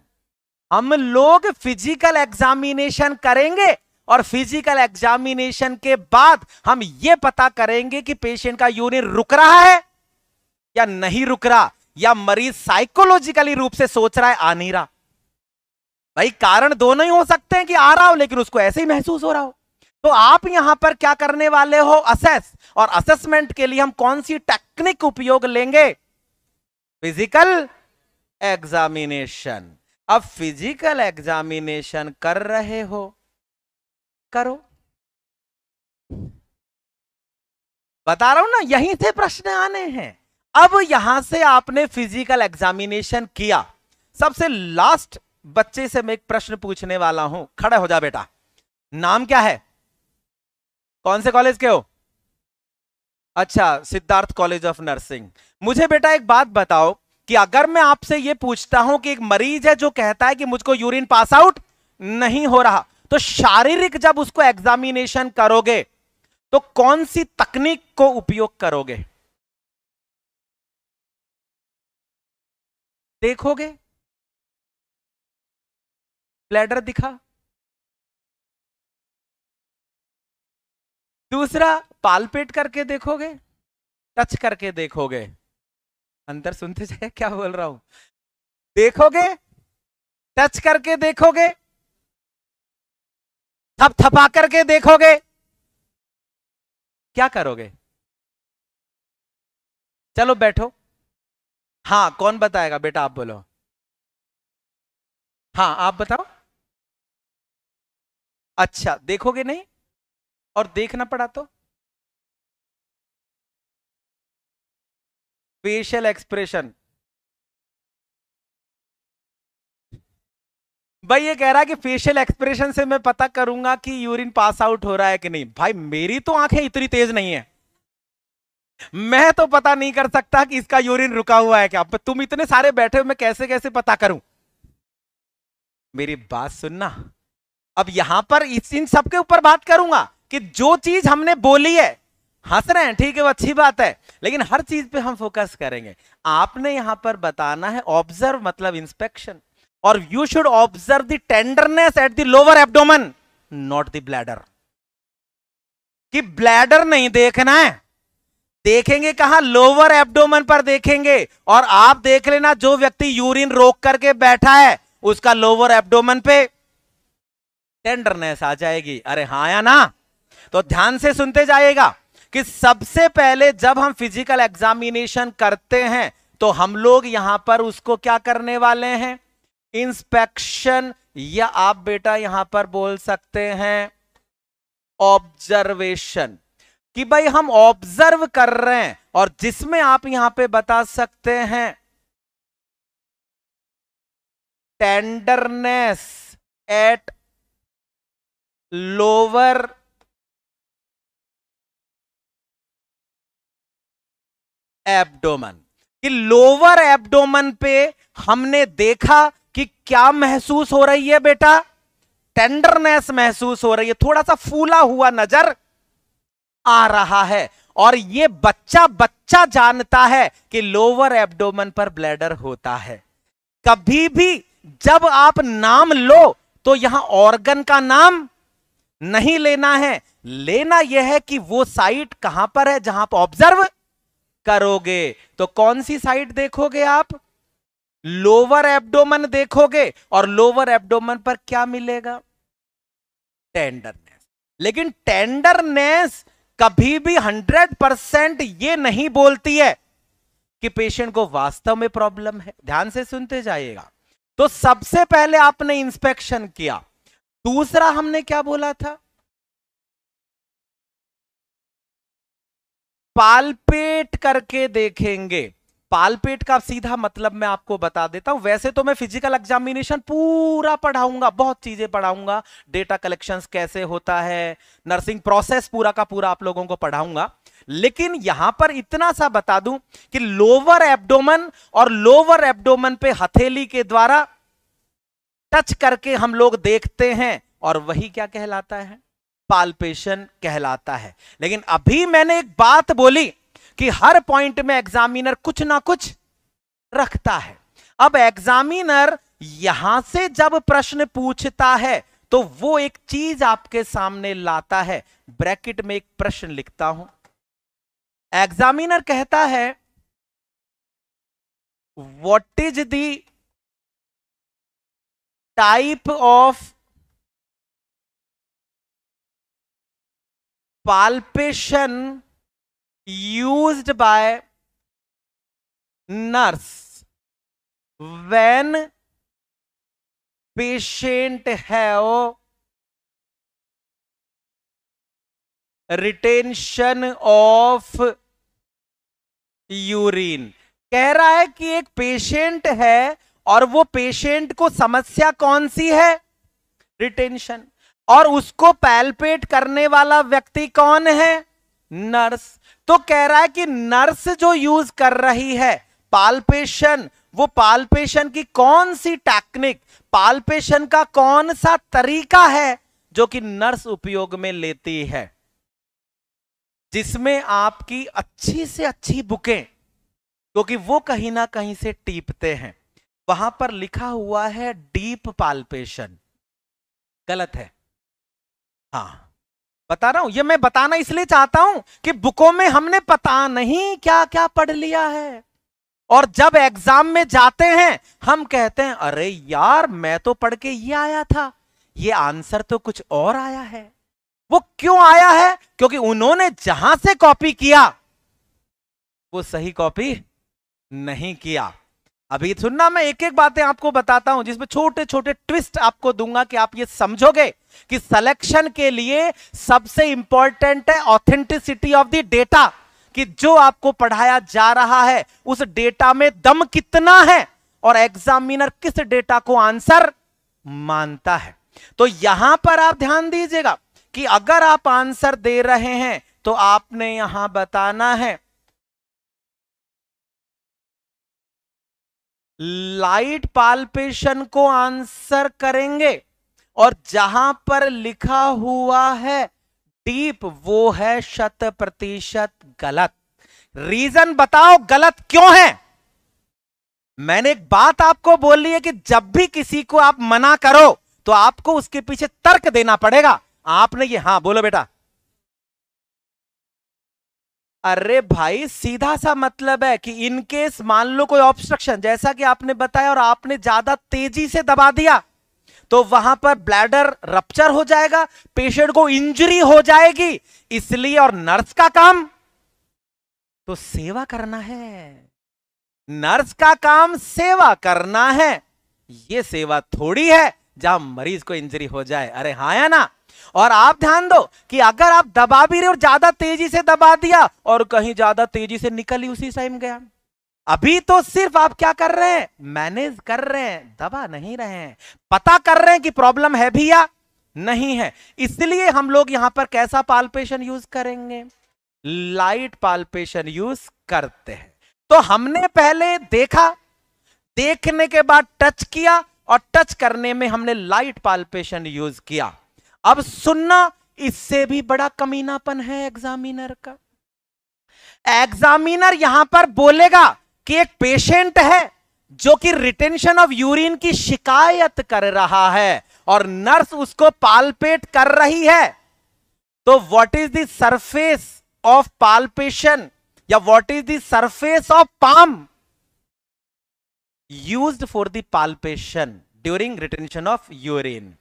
हम लोग फिजिकल एग्जामिनेशन करेंगे और फिजिकल एग्जामिनेशन के बाद हम ये पता करेंगे कि पेशेंट का यूरिन रुक रहा है या नहीं रुक रहा या मरीज साइकोलॉजिकली रूप से सोच रहा है आ नहीं रहा भाई कारण दोनों ही हो सकते हैं कि आ रहा हो लेकिन उसको ऐसे ही महसूस हो रहा हो तो आप यहां पर क्या करने वाले हो असेस और असेसमेंट के लिए हम कौन सी टेक्निक उपयोग लेंगे फिजिकल एग्जामिनेशन अब फिजिकल एग्जामिनेशन कर रहे हो करो बता रहा हूं ना यहीं से प्रश्न आने हैं अब यहां से आपने फिजिकल एग्जामिनेशन किया सबसे लास्ट बच्चे से मैं एक प्रश्न पूछने वाला हूं खड़ा हो जा बेटा नाम क्या है कौन से कॉलेज के हो अच्छा सिद्धार्थ कॉलेज ऑफ नर्सिंग मुझे बेटा एक बात बताओ कि अगर मैं आपसे यह पूछता हूं कि एक मरीज है जो कहता है कि मुझको यूरिन पास आउट नहीं हो रहा तो शारीरिक जब उसको एग्जामिनेशन करोगे तो कौन सी तकनीक को उपयोग करोगे देखोगे ब्लैडर दिखा दूसरा पालपेट करके देखोगे टच करके देखोगे अंतर सुनते जाए क्या बोल रहा हूं देखोगे टच करके देखोगे थप थपा करके देखोगे क्या करोगे चलो बैठो हाँ कौन बताएगा बेटा आप बोलो हाँ आप बताओ अच्छा देखोगे नहीं और देखना पड़ा तो फेशियल एक्सप्रेशन भाई ये कह रहा है कि फेशियल एक्सप्रेशन से मैं पता करूंगा कि यूरिन पास आउट हो रहा है कि नहीं भाई मेरी तो आंखें इतनी तेज नहीं है मैं तो पता नहीं कर सकता कि इसका यूरिन रुका हुआ है क्या तुम इतने सारे बैठे हो मैं कैसे कैसे पता करूं मेरी बात सुनना अब यहां पर इस इन सबके ऊपर बात करूंगा कि जो चीज हमने बोली है हंस रहे हैं ठीक है वो अच्छी बात है लेकिन हर चीज पे हम फोकस करेंगे आपने यहां पर बताना है ऑब्जर्व मतलब इंस्पेक्शन और you should observe tenderness at the lower not the bladder कि ब्लैडर नहीं देखना है देखेंगे कहा लोअर एब्डोमन पर देखेंगे और आप देख लेना जो व्यक्ति यूरिन रोक करके बैठा है उसका लोअर एब्डोमन पे टेंडरनेस आ जाएगी अरे हाँ या ना तो ध्यान से सुनते जाएगा कि सबसे पहले जब हम फिजिकल एग्जामिनेशन करते हैं तो हम लोग यहां पर उसको क्या करने वाले हैं इंस्पेक्शन या आप बेटा यहां पर बोल सकते हैं ऑब्जर्वेशन कि भाई हम ऑब्जर्व कर रहे हैं और जिसमें आप यहां पे बता सकते हैं टेंडरनेस एट लोअर एब्डोमन कि लोअर एब्डोमन पे हमने देखा कि क्या महसूस हो रही है बेटा टेंडरनेस महसूस हो रही है थोड़ा सा फूला हुआ नजर आ रहा है और ये बच्चा बच्चा जानता है कि लोअर एब्डोमन पर ब्लैडर होता है कभी भी जब आप नाम लो तो यहां ऑर्गन का नाम नहीं लेना है लेना यह है कि वो साइट कहां पर है जहां आप ऑब्जर्व करोगे तो कौन सी साइट देखोगे आप लोअर एब्डोमन देखोगे और लोअर एब्डोमन पर क्या मिलेगा टेंडरनेस लेकिन टेंडरनेस कभी भी हंड्रेड परसेंट ये नहीं बोलती है कि पेशेंट को वास्तव में प्रॉब्लम है ध्यान से सुनते जाइएगा तो सबसे पहले आपने इंस्पेक्शन किया दूसरा हमने क्या बोला था पालपेट करके देखेंगे पालपेट का सीधा मतलब मैं आपको बता देता हूं वैसे तो मैं फिजिकल एग्जामिनेशन पूरा पढ़ाऊंगा बहुत चीजें पढ़ाऊंगा डेटा कलेक्शन कैसे होता है नर्सिंग प्रोसेस पूरा का पूरा आप लोगों को पढ़ाऊंगा लेकिन यहां पर इतना सा बता दूं कि लोअर एब्डोमन और लोअर एब्डोमन पे हथेली के द्वारा टच करके हम लोग देखते हैं और वही क्या कहलाता है पालपेशन कहलाता है लेकिन अभी मैंने एक बात बोली कि हर पॉइंट में एग्जामिनर कुछ ना कुछ रखता है अब एग्जामिनर यहां से जब प्रश्न पूछता है तो वो एक चीज आपके सामने लाता है ब्रैकेट में एक प्रश्न लिखता हूं एग्जामिनर कहता है what is the type of palpation used by nurse when patient have retention of urine कह रहा है कि एक पेशेंट है और वो पेशेंट को समस्या कौन सी है रिटेंशन और उसको पैल्पेट करने वाला व्यक्ति कौन है नर्स तो कह रहा है कि नर्स जो यूज कर रही है पालपेशन वो पालपेशन की कौन सी टेक्निक पालपेशन का कौन सा तरीका है जो कि नर्स उपयोग में लेती है जिसमें आपकी अच्छी से अच्छी बुकें क्योंकि तो वो कहीं ना कहीं से टीपते हैं वहां पर लिखा हुआ है डीप पालपेशन गलत है हाँ बता रहा हूं ये मैं बताना इसलिए चाहता हूं कि बुकों में हमने पता नहीं क्या क्या पढ़ लिया है और जब एग्जाम में जाते हैं हम कहते हैं अरे यार मैं तो पढ़ के ये आया था ये आंसर तो कुछ और आया है वो क्यों आया है क्योंकि उन्होंने जहां से कॉपी किया वो सही कॉपी नहीं किया अभी सुनना मैं एक एक बातें आपको बताता हूं जिसमें छोटे छोटे ट्विस्ट आपको दूंगा कि आप ये समझोगे कि सिलेक्शन के लिए सबसे इंपॉर्टेंट है ऑथेंटिसिटी ऑफ द डेटा कि जो आपको पढ़ाया जा रहा है उस डेटा में दम कितना है और एग्जामिनर किस डेटा को आंसर मानता है तो यहां पर आप ध्यान दीजिएगा कि अगर आप आंसर दे रहे हैं तो आपने यहां बताना है लाइट पाल्पेशन को आंसर करेंगे और जहां पर लिखा हुआ है डीप वो है शत प्रतिशत गलत रीजन बताओ गलत क्यों है मैंने एक बात आपको बोल ली है कि जब भी किसी को आप मना करो तो आपको उसके पीछे तर्क देना पड़ेगा आपने ये हां बोलो बेटा अरे भाई सीधा सा मतलब है कि इनकेस मान लो कोई ऑब्स्ट्रक्शन जैसा कि आपने बताया और आपने ज्यादा तेजी से दबा दिया तो वहां पर ब्लैडर रप्चर हो जाएगा पेशेंट को इंजरी हो जाएगी इसलिए और नर्स का काम तो सेवा करना है नर्स का काम सेवा करना है ये सेवा थोड़ी है जहां मरीज को इंजरी हो जाए अरे हाँ या ना और आप ध्यान दो कि अगर आप दबा भी रहे और ज्यादा तेजी से दबा दिया और कहीं ज्यादा तेजी से निकल ही उसी टाइम गया अभी तो सिर्फ आप क्या कर रहे हैं मैनेज कर रहे हैं दबा नहीं रहे हैं पता कर रहे हैं कि प्रॉब्लम है भी या नहीं है इसलिए हम लोग यहां पर कैसा पालपेशन यूज करेंगे लाइट पालपेशन यूज करते हैं तो हमने पहले देखा देखने के बाद टच किया और टच करने में हमने लाइट पाल्पेशन यूज किया अब सुनना इससे भी बड़ा कमीनापन है एग्जामिनर का एग्जामिनर यहां पर बोलेगा कि एक पेशेंट है जो कि रिटेंशन ऑफ यूरिन की शिकायत कर रहा है और नर्स उसको पालपेट कर रही है तो what is surface of palpation या what is the of palm use for the palpation during retention of urine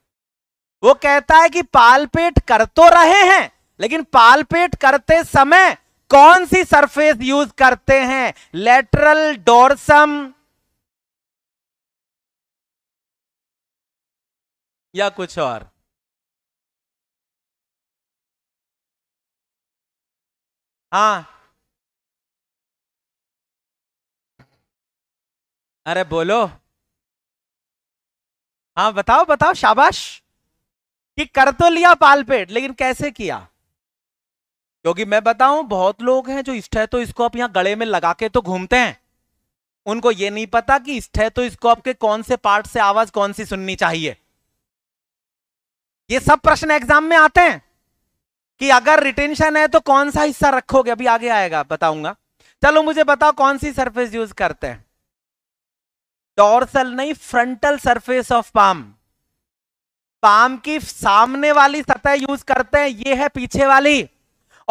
वो कहता है कि पालपेट कर तो रहे हैं लेकिन पालपेट करते समय कौन सी सरफेस यूज करते हैं लेटरल डोरसम या कुछ और हाँ अरे बोलो हाँ बताओ बताओ शाबाश कि कर तो लिया पालपेट लेकिन कैसे किया क्योंकि मैं बताऊं बहुत लोग हैं जो स्टह तो इसको आप यहां गले में लगा के तो घूमते हैं उनको ये नहीं पता कि स्टह तो इसको आपके कौन से पार्ट से आवाज कौन सी सुननी चाहिए ये सब प्रश्न एग्जाम में आते हैं कि अगर रिटेंशन है तो कौन सा हिस्सा रखोगे अभी आगे आएगा बताऊंगा चलो मुझे बताओ कौन सी सरफेस यूज करते हैं डॉर्सल नहीं frontal surface of palm palm की सामने वाली सतह यूज करते हैं ये है पीछे वाली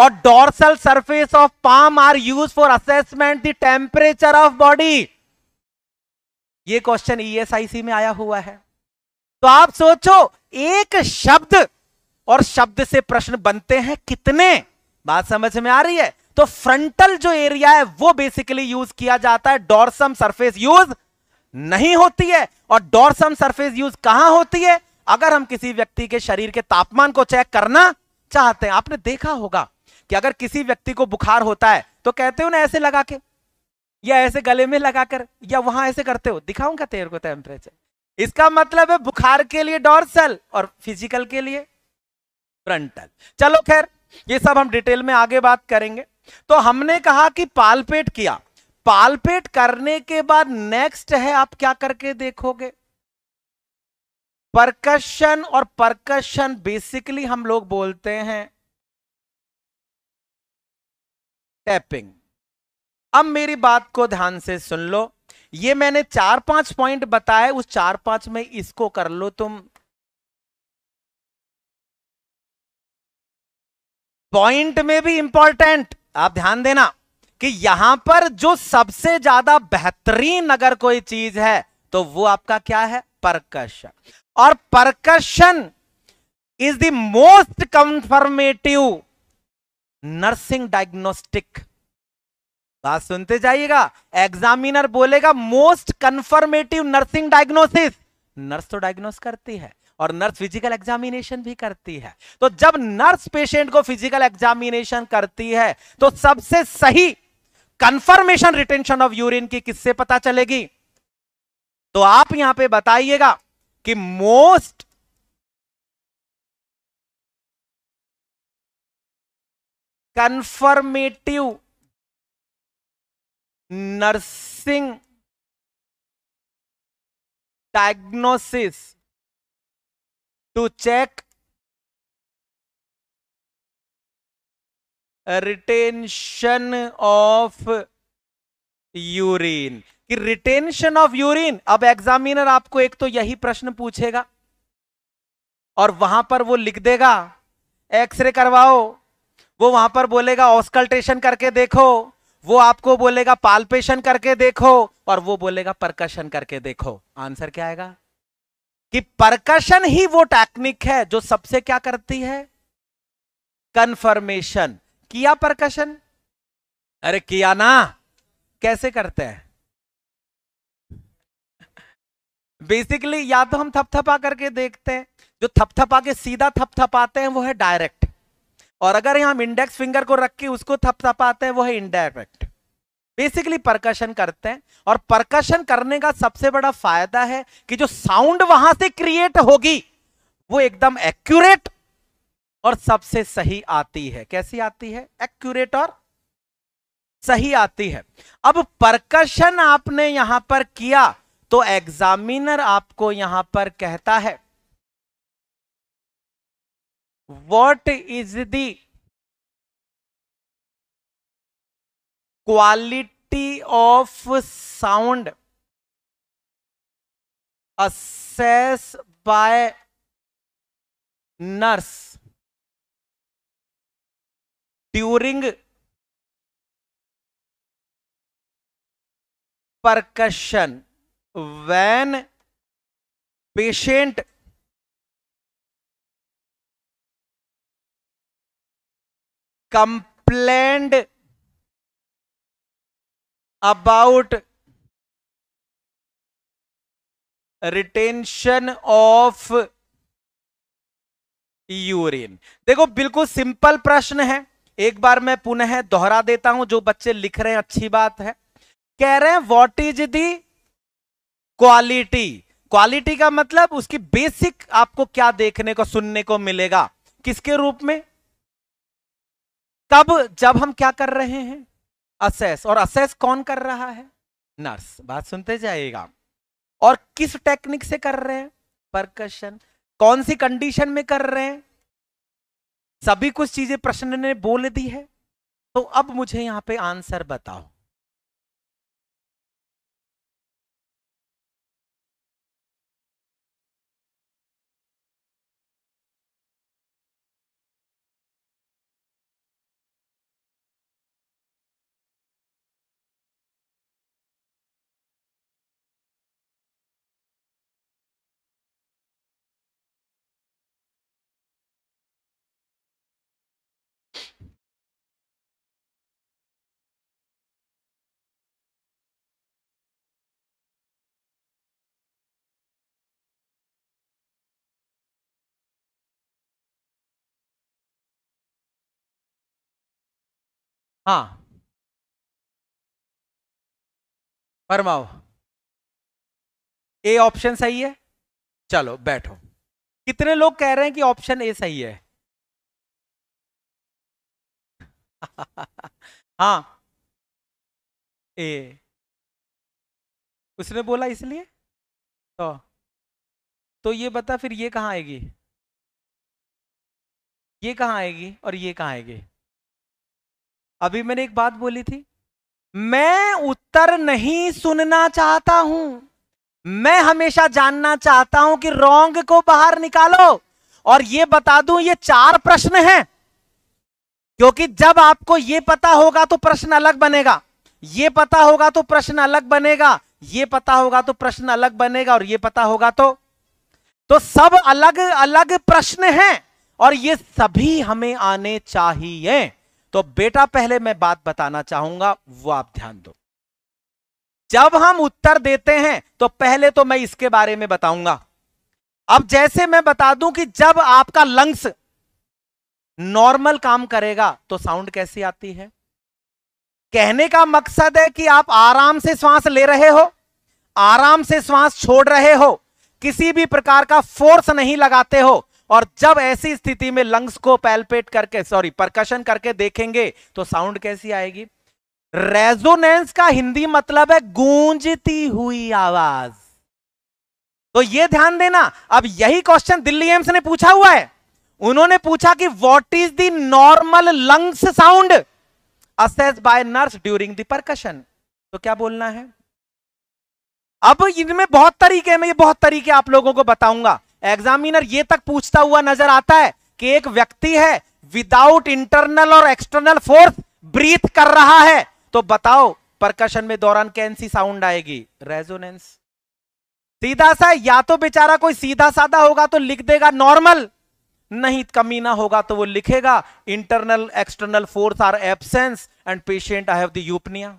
और dorsal surface of palm are use for assessment the temperature of body ये क्वेश्चन ईएसआईसी e में आया हुआ है तो आप सोचो एक शब्द और शब्द से प्रश्न बनते हैं कितने बात समझ में आ रही है तो फ्रंटल जो एरिया है वो बेसिकली यूज किया जाता है डोरसम सरफेस यूज नहीं होती है और डोरसम सरफेस यूज कहां होती है अगर हम किसी व्यक्ति के शरीर के तापमान को चेक करना चाहते हैं आपने देखा होगा कि अगर किसी व्यक्ति को बुखार होता है तो कहते हो ना ऐसे लगा के या ऐसे गले में लगाकर या वहां ऐसे करते हो दिखाऊंगा तेरे को टेम्परेचर इसका मतलब है बुखार के लिए डॉर्सल और फिजिकल के लिए फ्रंटल चलो खैर ये सब हम डिटेल में आगे बात करेंगे तो हमने कहा कि पालपेट किया पालपेट करने के बाद नेक्स्ट है आप क्या करके देखोगे परकशन और परकशन बेसिकली हम लोग बोलते हैं टैपिंग अब मेरी बात को ध्यान से सुन लो ये मैंने चार पांच पॉइंट बताए उस चार पांच में इसको कर लो तुम पॉइंट में भी इंपॉर्टेंट आप ध्यान देना कि यहां पर जो सबसे ज्यादा बेहतरीन अगर कोई चीज है तो वो आपका क्या है परकर्षण और percussion is the most confirmative nursing diagnostic बात सुनते जाइएगा एग्जामिनर बोलेगा most confirmative nursing diagnosis nurse तो डायग्नोस करती है और नर्स फिजिकल एग्जामिनेशन भी करती है तो जब नर्स पेशेंट को फिजिकल एग्जामिनेशन करती है तो सबसे सही कंफर्मेशन रिटेंशन ऑफ यूरिन की किससे पता चलेगी तो आप यहां पे बताइएगा कि most confirmative nursing diagnosis to check retention of urine कि रिटेंशन ऑफ यूरिन अब एग्जामिनर आपको एक तो यही प्रश्न पूछेगा और वहां पर वो लिख देगा एक्सरे करवाओ वो वहां पर बोलेगा ऑस्कल्टेशन करके देखो वो आपको बोलेगा पालपेशन करके देखो और वो बोलेगा परकशन करके देखो आंसर क्या आएगा कि परकशन ही वो टेक्निक है जो सबसे क्या करती है कन्फर्मेशन किया परकशन अरे किया ना कैसे करते हैं बेसिकली या तो हम थपथपा करके देखते हैं जो थपथपा के सीधा थपथपाते हैं वो है डायरेक्ट और अगर हम इंडेक्स फिंगर को रख के उसको थपथपाते हैं वो है इनडायरेक्ट बेसिकली परकशन करते हैं और परकशन करने का सबसे बड़ा फायदा है कि जो साउंड वहां से क्रिएट होगी वो एकदम एक्यूरेट और सबसे सही आती है कैसी आती है एक्यूरेट और सही आती है अब परकशन आपने यहां पर किया तो एग्जामिनर आपको यहां पर कहता है what is the quality of sound assess by nurse during percussion when patient complained about retention of urine देखो बिल्कुल सिंपल प्रश्न है एक बार मैं पुनः दोहरा देता हूं जो बच्चे लिख रहे हैं अच्छी बात है कह रहे हैं what is the quality quality का मतलब उसकी बेसिक आपको क्या देखने को सुनने को मिलेगा किसके रूप में तब जब हम क्या कर रहे हैं असेस और असेस कौन कर रहा है नर्स बात सुनते जाइएगा और किस टेक्निक से कर रहे हैं परकशन कौन सी कंडीशन में कर रहे हैं सभी कुछ चीजें प्रश्न ने बोल दी है तो अब मुझे यहां पे आंसर बताओ हाँ फरमाओ ए ऑप्शन सही है चलो बैठो कितने लोग कह रहे हैं कि ऑप्शन ए सही है हाँ ए उसने बोला इसलिए तो तो ये बता फिर ये कहाँ आएगी ये कहाँ आएगी और ये कहाँ आएगी अभी मैंने एक बात बोली थी मैं उत्तर नहीं सुनना चाहता हूं मैं हमेशा जानना चाहता हूं कि रोंग को बाहर निकालो और ये बता दूं ये चार प्रश्न हैं क्योंकि जब आपको ये पता होगा तो प्रश्न अलग बनेगा ये पता होगा तो प्रश्न अलग बनेगा ये पता होगा तो प्रश्न अलग बनेगा और ये पता होगा तो तो सब अलग अलग प्रश्न हैं और ये सभी हमें आने चाहिए तो बेटा पहले मैं बात बताना चाहूंगा वो आप ध्यान दो जब हम उत्तर देते हैं तो पहले तो मैं इसके बारे में बताऊंगा अब जैसे मैं बता दूं कि जब आपका लंग्स नॉर्मल काम करेगा तो साउंड कैसी आती है कहने का मकसद है कि आप आराम से श्वास ले रहे हो आराम से श्वास छोड़ रहे हो किसी भी प्रकार का फोर्स नहीं लगाते हो और जब ऐसी स्थिति में लंग्स को पैल्पेट करके सॉरी परकशन करके देखेंगे तो साउंड कैसी आएगी रेजोनेंस का हिंदी मतलब है गूंजती हुई आवाज तो ये ध्यान देना अब यही क्वेश्चन दिल्ली एम्स ने पूछा हुआ है उन्होंने पूछा कि what is the normal lungs sound assess by nurse during the percussion तो क्या बोलना है अब इनमें बहुत तरीके में ये बहुत तरीके आप लोगों को बताऊंगा एग्जामिनर ये तक पूछता हुआ नजर आता है कि एक व्यक्ति है विदाउट इंटरनल और एक्सटर्नल फोर्स ब्रीथ कर रहा है तो बताओ प्रकर्शन में दौरान कैन सी साउंड आएगी रेजोनेंस सीधा सा या तो बेचारा कोई सीधा साधा होगा तो लिख देगा नॉर्मल नहीं कमी ना होगा तो वो लिखेगा internal external force are absence and patient I have eupnea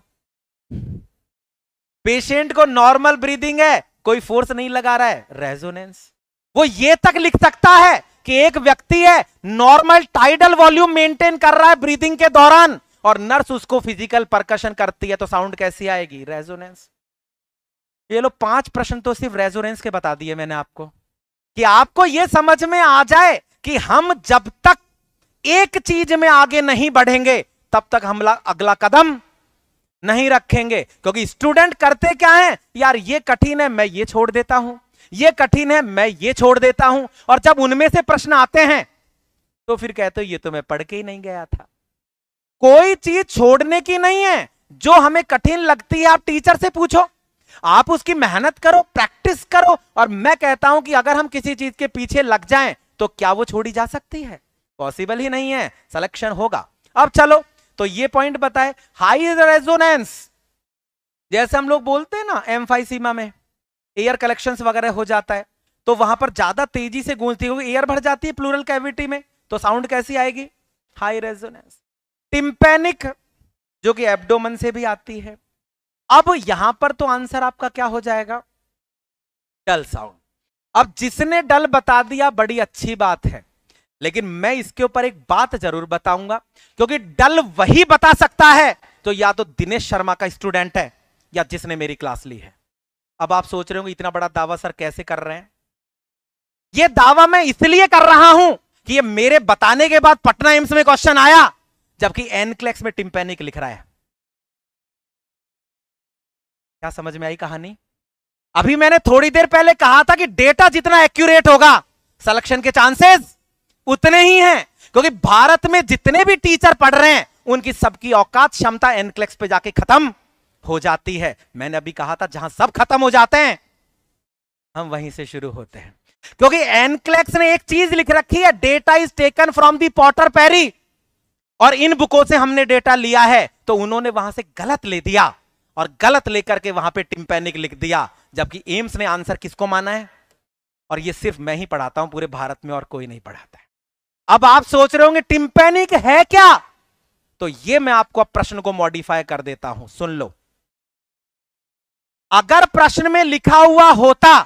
patient को नॉर्मल ब्रीदिंग है कोई फोर्स नहीं लगा रहा है रेजोनेंस वो ये तक लिख सकता है कि एक व्यक्ति है नॉर्मल टाइडल वॉल्यूम मेंटेन कर रहा है ब्रीदिंग के दौरान और नर्स उसको फिजिकल प्रकर्शन करती है तो साउंड कैसी आएगी रेजोनेंस ये लो पांच प्रश्न तो सिर्फ रेजोनेंस के बता दिए मैंने आपको कि आपको यह समझ में आ जाए कि हम जब तक एक चीज में आगे नहीं बढ़ेंगे तब तक हम अगला कदम नहीं रखेंगे क्योंकि स्टूडेंट करते क्या है यार ये कठिन है मैं ये छोड़ देता हूं ये कठिन है मैं ये छोड़ देता हूं और जब उनमें से प्रश्न आते हैं तो फिर कहते हो ये तो मैं पढ़ के ही नहीं गया था कोई चीज छोड़ने की नहीं है जो हमें कठिन लगती है आप टीचर से पूछो आप उसकी मेहनत करो प्रैक्टिस करो और मैं कहता हूं कि अगर हम किसी चीज के पीछे लग जाए तो क्या वो छोड़ी जा सकती है पॉसिबल ही नहीं है सिलेक्शन होगा अब चलो तो ये पॉइंट बताए हाई रेजोनेंस जैसे हम लोग बोलते हैं ना एम सीमा में एयर कलेक्शन वगैरह हो जाता है तो वहां पर ज्यादा तेजी से गूंजती होगी एयर भर जाती है प्लूरल कैविटी में तो साउंड कैसी आएगी हाई रेजोनेंस टिम्पेनिक जो कि एब्डोमन से भी आती है अब यहां पर तो आंसर आपका क्या हो जाएगा डल साउंड अब जिसने डल बता दिया बड़ी अच्छी बात है लेकिन मैं इसके ऊपर एक बात जरूर बताऊंगा क्योंकि डल वही बता सकता है तो या तो दिनेश शर्मा का स्टूडेंट है या जिसने मेरी क्लास ली है अब आप सोच रहे होंगे इतना बड़ा दावा सर कैसे कर रहे हैं यह दावा मैं इसलिए कर रहा हूं कि ये मेरे बताने के बाद पटना एम्स में क्वेश्चन आया जबकि एनक्लेक्स में टिम्पेनिक लिख रहा है क्या समझ में आई कहानी अभी मैंने थोड़ी देर पहले कहा था कि डेटा जितना एक्यूरेट होगा सिलेक्शन के चांसेस उतने ही हैं क्योंकि भारत में जितने भी टीचर पढ़ रहे हैं उनकी सबकी औकात क्षमता एनक्लेक्स पे जाके खत्म हो जाती है मैंने अभी कहा था जहां सब खत्म हो जाते हैं हम वहीं से शुरू होते हैं क्योंकि एनक्लेक्स ने एक चीज लिख रखी है data is taken from the Potter Perry और इन बुकों से हमने डेटा लिया है तो उन्होंने वहां से गलत ले दिया और गलत लेकर के वहां पे टिमपेनिक लिख दिया जबकि एम्स ने आंसर किसको माना है और ये सिर्फ मैं ही पढ़ाता हूं पूरे भारत में और कोई नहीं पढ़ाता है अब आप सोच रहे होंगे टिम्पेनिक है क्या तो ये मैं आपको प्रश्न को मॉडिफाई कर देता हूं सुन लो अगर प्रश्न में लिखा हुआ होता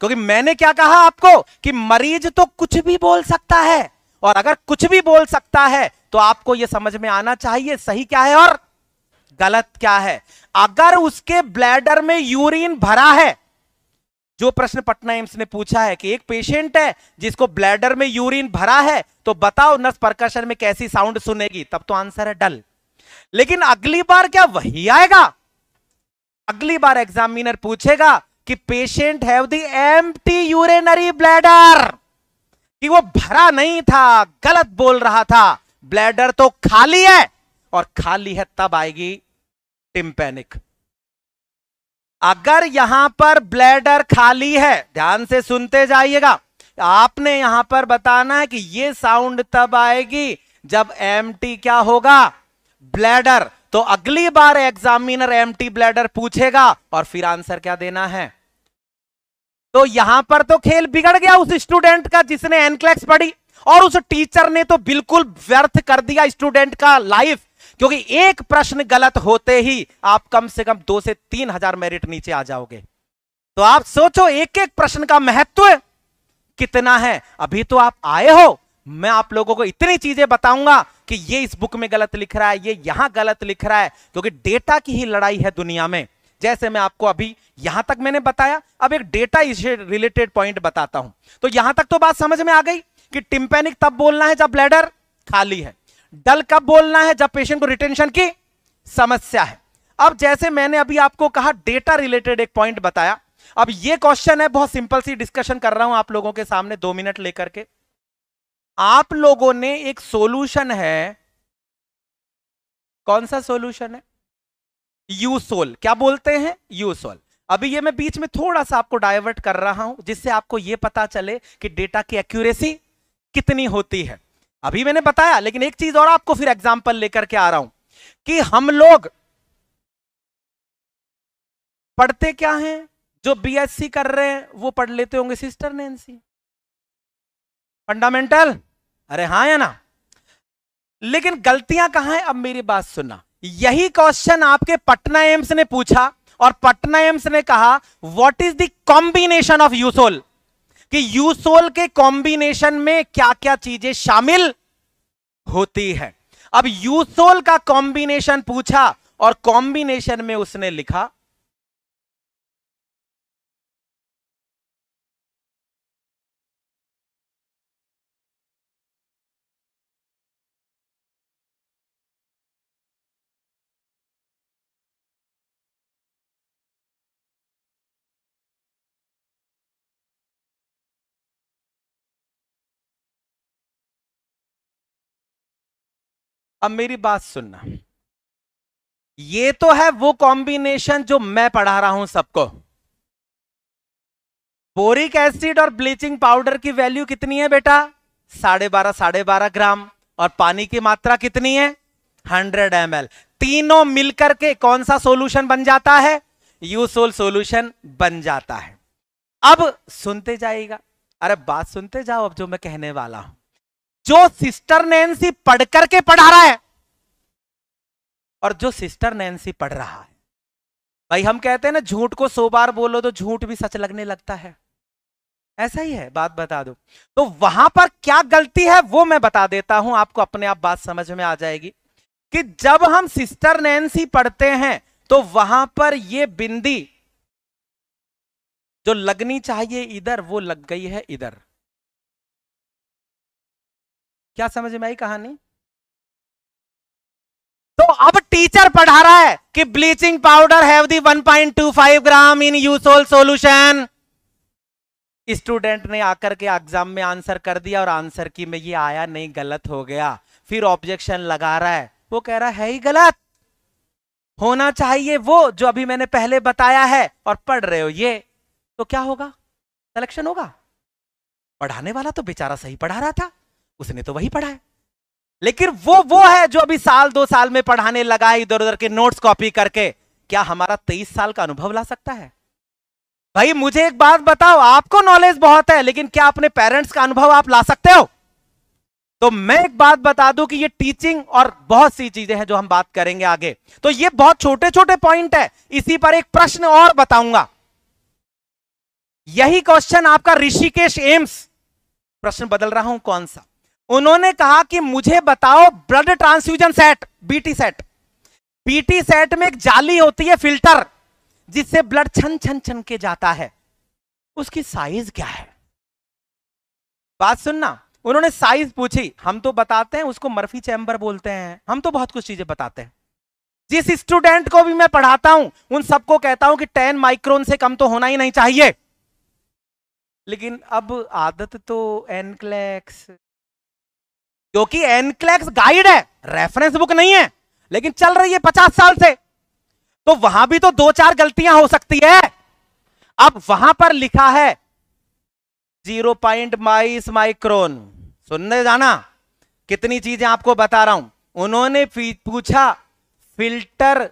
क्योंकि मैंने क्या कहा आपको कि मरीज तो कुछ भी बोल सकता है और अगर कुछ भी बोल सकता है तो आपको यह समझ में आना चाहिए सही क्या है और गलत क्या है अगर उसके ब्लैडर में यूरिन भरा है जो प्रश्न पटना एम्स ने पूछा है कि एक पेशेंट है जिसको ब्लैडर में यूरिन भरा है तो बताओ नर्स परकशन में कैसी साउंड सुनेगी तब तो आंसर है डल लेकिन अगली बार क्या वही आएगा अगली बार एग्जामिनर पूछेगा कि patient have the empty urinary bladder कि वो भरा नहीं था गलत बोल रहा था ब्लैडर तो खाली है और खाली है तब आएगी टिम्पेनिक अगर यहां पर ब्लैडर खाली है ध्यान से सुनते जाइएगा आपने यहां पर बताना है कि ये साउंड तब आएगी जब एम क्या होगा ब्लैडर तो अगली बार एग्जामिनर एम्प्टी ब्लैडर पूछेगा और फिर आंसर क्या देना है तो यहां पर तो खेल बिगड़ गया उस स्टूडेंट का जिसने एनक्लेक्स पढ़ी और उस टीचर ने तो बिल्कुल व्यर्थ कर दिया स्टूडेंट का लाइफ क्योंकि एक प्रश्न गलत होते ही आप कम से कम दो से तीन हजार मेरिट नीचे आ जाओगे तो आप सोचो एक एक प्रश्न का महत्व कितना है अभी तो आप आए हो मैं आप लोगों को इतनी चीजें बताऊंगा कि ये इस बुक में गलत लिख रहा है ये यहां गलत लिख रहा है क्योंकि डेटा की ही लड़ाई है दुनिया में जैसे मैं आपको अभी यहां तक मैंने बताया अब एक डेटा इससे रिलेटेड पॉइंट बताता हूं तो यहां तक तो बात समझ में आ गई कि टिम्पेनिक तब बोलना है जब ब्लैडर खाली है डल कब बोलना है जब पेशेंट को रिटेंशन की समस्या है अब जैसे मैंने अभी आपको कहा डेटा रिलेटेड एक पॉइंट बताया अब ये क्वेश्चन है बहुत सिंपल सी डिस्कशन कर रहा हूं आप लोगों के सामने दो मिनट लेकर के आप लोगों ने एक सॉल्यूशन है कौन सा सॉल्यूशन है यू सोल क्या बोलते हैं यू सोल अभी ये मैं बीच में थोड़ा सा आपको डाइवर्ट कर रहा हूं जिससे आपको ये पता चले कि डेटा की एक्यूरेसी कितनी होती है अभी मैंने बताया लेकिन एक चीज और आपको फिर एग्जाम्पल लेकर के आ रहा हूं कि हम लोग पढ़ते क्या हैं जो बीएससी कर रहे हैं वो पढ़ लेते होंगे सिस्टर ने फंडामेंटल अरे हाँ या ना लेकिन गलतियां कहां है अब मेरी बात सुनना यही क्वेश्चन आपके पटना एम्स ने पूछा और पटना एम्स ने कहा what is the combination of Eusol कि यूसोल के कॉम्बिनेशन में क्या क्या चीजें शामिल होती है अब यूसोल का कॉम्बिनेशन पूछा और कॉम्बिनेशन में उसने लिखा अब मेरी बात सुनना ये तो है वो कॉम्बिनेशन जो मैं पढ़ा रहा हूं सबको बोरिक एसिड और ब्लीचिंग पाउडर की वैल्यू कितनी है बेटा साढ़े बारह साढ़े बारह ग्राम और पानी की मात्रा कितनी है हंड्रेड एम तीनों मिलकर के कौन सा सोल्यूशन बन जाता है यूसोल सोल्यूशन बन जाता है अब सुनते जाएगा अरे बात सुनते जाओ अब जो मैं कहने वाला हूं जो सिस्टर नैन्सी पढ़ करके पढ़ा रहा है और जो सिस्टर नैन्सी पढ़ रहा है भाई हम कहते हैं ना झूठ को सो बार बोलो तो झूठ भी सच लगने लगता है ऐसा ही है बात बता दो तो वहां पर क्या गलती है वो मैं बता देता हूं आपको अपने आप बात समझ में आ जाएगी कि जब हम सिस्टर नैन्सी पढ़ते हैं तो वहां पर ये बिंदी जो लगनी चाहिए इधर वो लग गई है इधर क्या समझ में आई कहानी तो अब टीचर पढ़ा रहा है कि bleaching powder have the 1.25 gram in Eusol solution student ने आकर के एग्जाम में आंसर कर दिया और आंसर की में ये आया नहीं गलत हो गया फिर ऑब्जेक्शन लगा रहा है वो कह रहा है ही गलत होना चाहिए वो जो अभी मैंने पहले बताया है और पढ़ रहे हो ये तो क्या होगा सिलेक्शन होगा पढ़ाने वाला तो बेचारा सही पढ़ा रहा था उसने तो वही पढ़ा है लेकिन वो वो है जो अभी साल दो साल में पढ़ाने लगा है इधर उधर के नोट्स कॉपी करके क्या हमारा तेईस साल का अनुभव ला सकता है भाई मुझे एक बात बताओ आपको नॉलेज बहुत है लेकिन क्या अपने पेरेंट्स का अनुभव आप ला सकते हो तो मैं एक बात बता दूं कि ये टीचिंग और बहुत सी चीजें हैं जो हम बात करेंगे आगे तो ये बहुत छोटे छोटे पॉइंट है इसी पर एक प्रश्न और बताऊंगा यही क्वेश्चन आपका ऋषिकेश एम्स प्रश्न बदल रहा हूं कौन सा उन्होंने कहा कि मुझे बताओ blood transfusion set BT set BT set में एक जाली होती है फिल्टर जिससे ब्लड छन छन छन के जाता है उसकी साइज क्या है बात सुनना उन्होंने साइज पूछी हम तो बताते हैं उसको मर्फी चैम्बर बोलते हैं हम तो बहुत कुछ चीजें बताते हैं जिस स्टूडेंट को भी मैं पढ़ाता हूं उन सबको कहता हूं कि टेन माइक्रोन से कम तो होना ही नहीं चाहिए लेकिन अब आदत तो एनक्लेक्स क्योंकि एनक्लेक्स गाइड है रेफरेंस बुक नहीं है लेकिन चल रही है पचास साल से तो वहां भी तो दो चार गलतियां हो सकती है अब वहां पर लिखा है जीरो पॉइंट बाईस माइक्रोन सुनने जाना कितनी चीजें आपको बता रहा हूं उन्होंने पूछा filter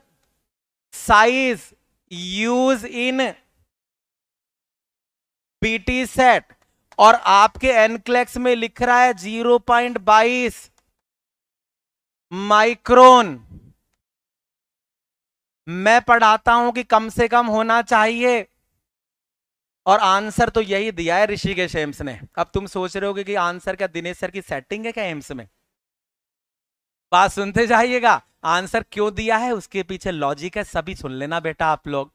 size use in BT set और आपके एनक्लेक्स में लिख रहा है जीरो पॉइंट बाईस माइक्रोन मैं पढ़ाता हूं कि कम से कम होना चाहिए और आंसर तो यही दिया है ऋषिकेश एम्स ने अब तुम सोच रहे होगे कि आंसर क्या दिनेश सर की सेटिंग है क्या एम्स में बात सुनते जाइएगा आंसर क्यों दिया है उसके पीछे लॉजिक है सभी सुन लेना बेटा आप लोग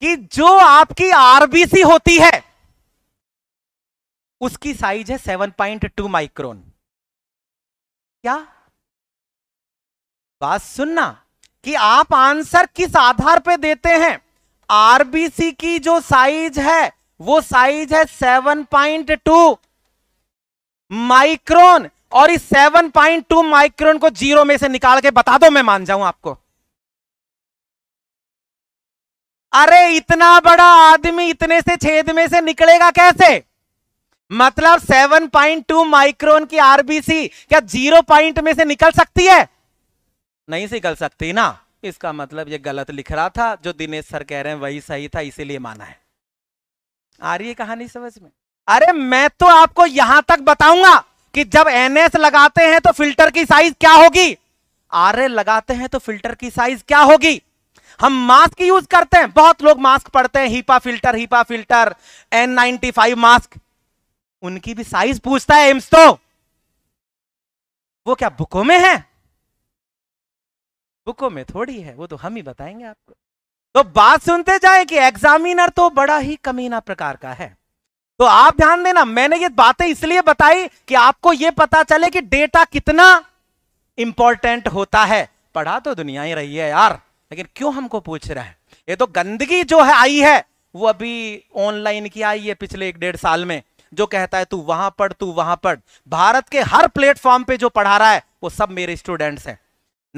कि जो आपकी आरबीसी होती है उसकी साइज है 7.2 माइक्रोन क्या बात सुनना कि आप आंसर किस आधार पे देते हैं आरबीसी की जो साइज है वो साइज है 7.2 माइक्रोन और इस 7.2 माइक्रोन को जीरो में से निकाल के बता दो मैं मान जाऊं आपको अरे इतना बड़ा आदमी इतने से छेद में से निकलेगा कैसे मतलब 7.2 माइक्रोन की आरबीसी क्या जीरो पॉइंट में से निकल सकती है नहीं निकल सकती ना इसका मतलब ये गलत लिख रहा था जो दिनेश सर कह रहे हैं वही सही था इसीलिए माना है आ रही है कहानी समझ में अरे मैं तो आपको यहां तक बताऊंगा कि जब एनएस लगाते हैं तो फिल्टर की साइज क्या होगी आर लगाते हैं तो फिल्टर की साइज क्या होगी हम मास्क यूज करते हैं बहुत लोग मास्क पढ़ते हैं HEPA filter HEPA filter N ninety five mask उनकी भी साइज पूछता है एम्स तो वो क्या बुकों में है बुकों में थोड़ी है वो तो हम ही बताएंगे आपको तो बात सुनते जाए कि एग्जामिनर तो बड़ा ही कमीना प्रकार का है तो आप ध्यान देना मैंने ये बातें इसलिए बताई कि आपको ये पता चले कि डेटा कितना इंपॉर्टेंट होता है पढ़ा तो दुनिया ही रही है यार लेकिन क्यों हमको पूछ रहा है ये तो गंदगी जो है आई है वो अभी ऑनलाइन की आई है पिछले एक डेढ़ साल में जो कहता है तू वहां पढ़ तू वहां पढ़ भारत के हर प्लेटफॉर्म पे जो पढ़ा रहा है वो सब मेरे स्टूडेंट्स हैं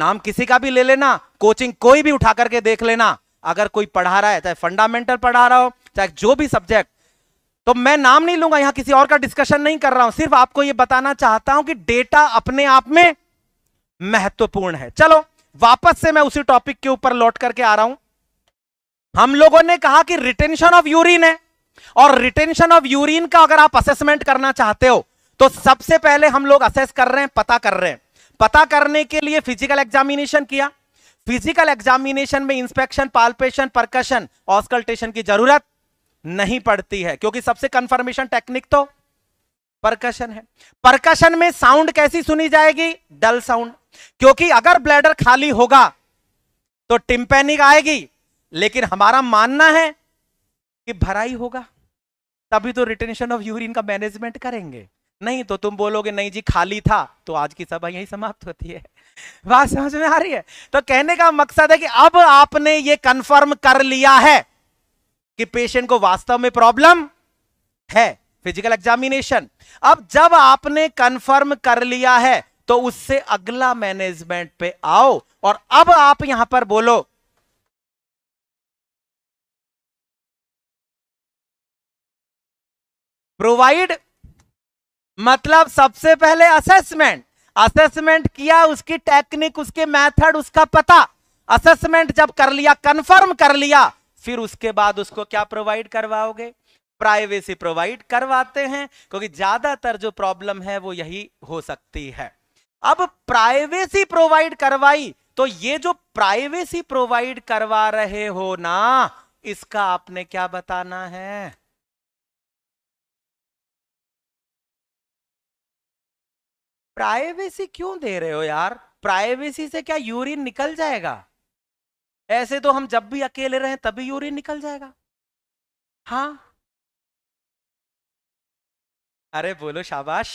नाम किसी का भी ले लेना कोचिंग कोई भी उठा करके देख लेना अगर कोई पढ़ा रहा है चाहे फंडामेंटल पढ़ा रहा हो चाहे जो भी सब्जेक्ट तो मैं नाम नहीं लूंगा यहां किसी और का डिस्कशन नहीं कर रहा हूं सिर्फ आपको यह बताना चाहता हूं कि डेटा अपने आप में महत्वपूर्ण है चलो वापस से मैं उसी टॉपिक के ऊपर लौट करके आ रहा हूं हम लोगों ने कहा कि रिटेंशन ऑफ यूरिन है और रिटेंशन ऑफ यूरिन का अगर आप असेसमेंट करना चाहते हो तो सबसे पहले हम लोग असेस कर रहे हैं पता कर रहे हैं पता करने के लिए फिजिकल एग्जामिनेशन किया फिजिकल एग्जामिनेशन में इंस्पेक्शन पालपेशन परकशन ऑस्कल्टेशन की जरूरत नहीं पड़ती है क्योंकि सबसे कंफर्मेशन टेक्निक तो परकशन है परकशन में साउंड कैसी सुनी जाएगी डल साउंड क्योंकि अगर ब्लैडर खाली होगा तो टिम्पेनिक आएगी लेकिन हमारा मानना है कि ही होगा तभी तो रिटेंशन ऑफ यूरिन का मैनेजमेंट करेंगे नहीं तो तुम बोलोगे नहीं जी खाली था तो आज की सभा यही समाप्त होती है बात समझ में आ रही है तो कहने का मकसद है कि अब आपने ये कंफर्म कर लिया है कि पेशेंट को वास्तव में प्रॉब्लम है फिजिकल एग्जामिनेशन अब जब आपने कंफर्म कर लिया है तो उससे अगला मैनेजमेंट पे आओ और अब आप यहां पर बोलो प्रोवाइड मतलब सबसे पहले असेसमेंट असेसमेंट किया उसकी टेक्निक उसके मेथड उसका पता असेसमेंट जब कर लिया कंफर्म कर लिया फिर उसके बाद उसको क्या प्रोवाइड करवाओगे प्राइवेसी प्रोवाइड करवाते हैं क्योंकि ज्यादातर जो प्रॉब्लम है वो यही हो सकती है अब प्राइवेसी प्रोवाइड करवाई तो ये जो प्राइवेसी प्रोवाइड करवा रहे हो ना इसका आपने क्या बताना है प्राइवेसी क्यों दे रहे हो यार प्राइवेसी से क्या यूरिन निकल जाएगा ऐसे तो हम जब भी अकेले रहे तभी यूरिन निकल जाएगा हाँ अरे बोलो शाबाश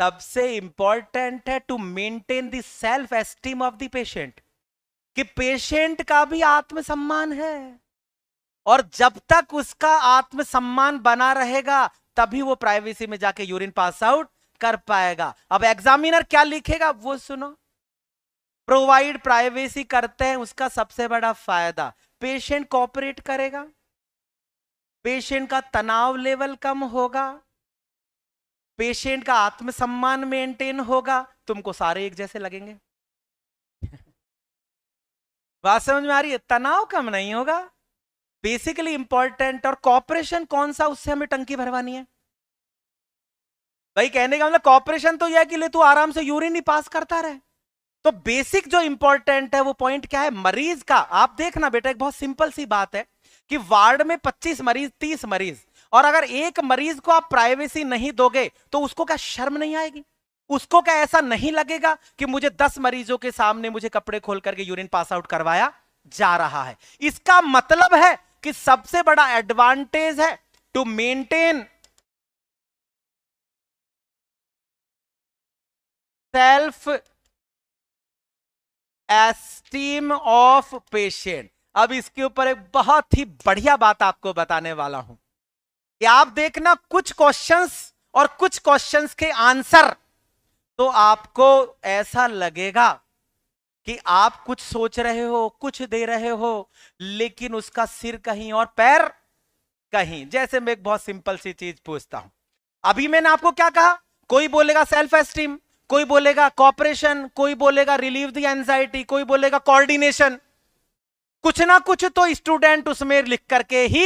सबसे इंपॉर्टेंट है to maintain the self esteem of the patient कि पेशेंट का भी आत्मसम्मान है और जब तक उसका आत्मसम्मान बना रहेगा तभी वो प्राइवेसी में जाके यूरिन पास आउट कर पाएगा अब एग्जामिनर क्या लिखेगा वो सुनो प्रोवाइड प्राइवेसी करते हैं उसका सबसे बड़ा फायदा पेशेंट कॉपरेट करेगा पेशेंट का तनाव लेवल कम होगा पेशेंट का आत्मसम्मान मेंटेन होगा तुमको सारे एक जैसे लगेंगे बात समझ में आ रही है तनाव कम नहीं होगा बेसिकली इंपॉर्टेंट और कॉपरेशन कौन सा उससे हमें टंकी भरवानी है भाई कहने का मतलब कॉपरेशन तो यह कि ले तू आराम से यूरिन ही पास करता रहे तो बेसिक जो इंपॉर्टेंट है वो पॉइंट क्या है मरीज का आप देखना बेटा एक बहुत सिंपल सी बात है कि वार्ड में 25 मरीज 30 मरीज और अगर एक मरीज को आप प्राइवेसी नहीं दोगे तो उसको क्या शर्म नहीं आएगी उसको क्या ऐसा नहीं लगेगा कि मुझे 10 मरीजों के सामने मुझे कपड़े खोल करके यूरिन पास आउट करवाया जा रहा है इसका मतलब है कि सबसे बड़ा एडवांटेज है to maintain self esteem of patient अब इसके ऊपर एक बहुत ही बढ़िया बात आपको बताने वाला हूं कि आप देखना कुछ क्वेश्चंस और कुछ क्वेश्चंस के आंसर तो आपको ऐसा लगेगा कि आप कुछ सोच रहे हो कुछ दे रहे हो लेकिन उसका सिर कहीं और पैर कहीं जैसे मैं एक बहुत सिंपल सी चीज पूछता हूं अभी मैंने आपको क्या कहा कोई बोलेगा सेल्फ एस्टीम कोई बोलेगा कॉपरेशन कोई बोलेगा रिलीव द एंजाइटी कोई बोलेगा कोऑर्डिनेशन कुछ ना कुछ तो स्टूडेंट उसमें लिख करके ही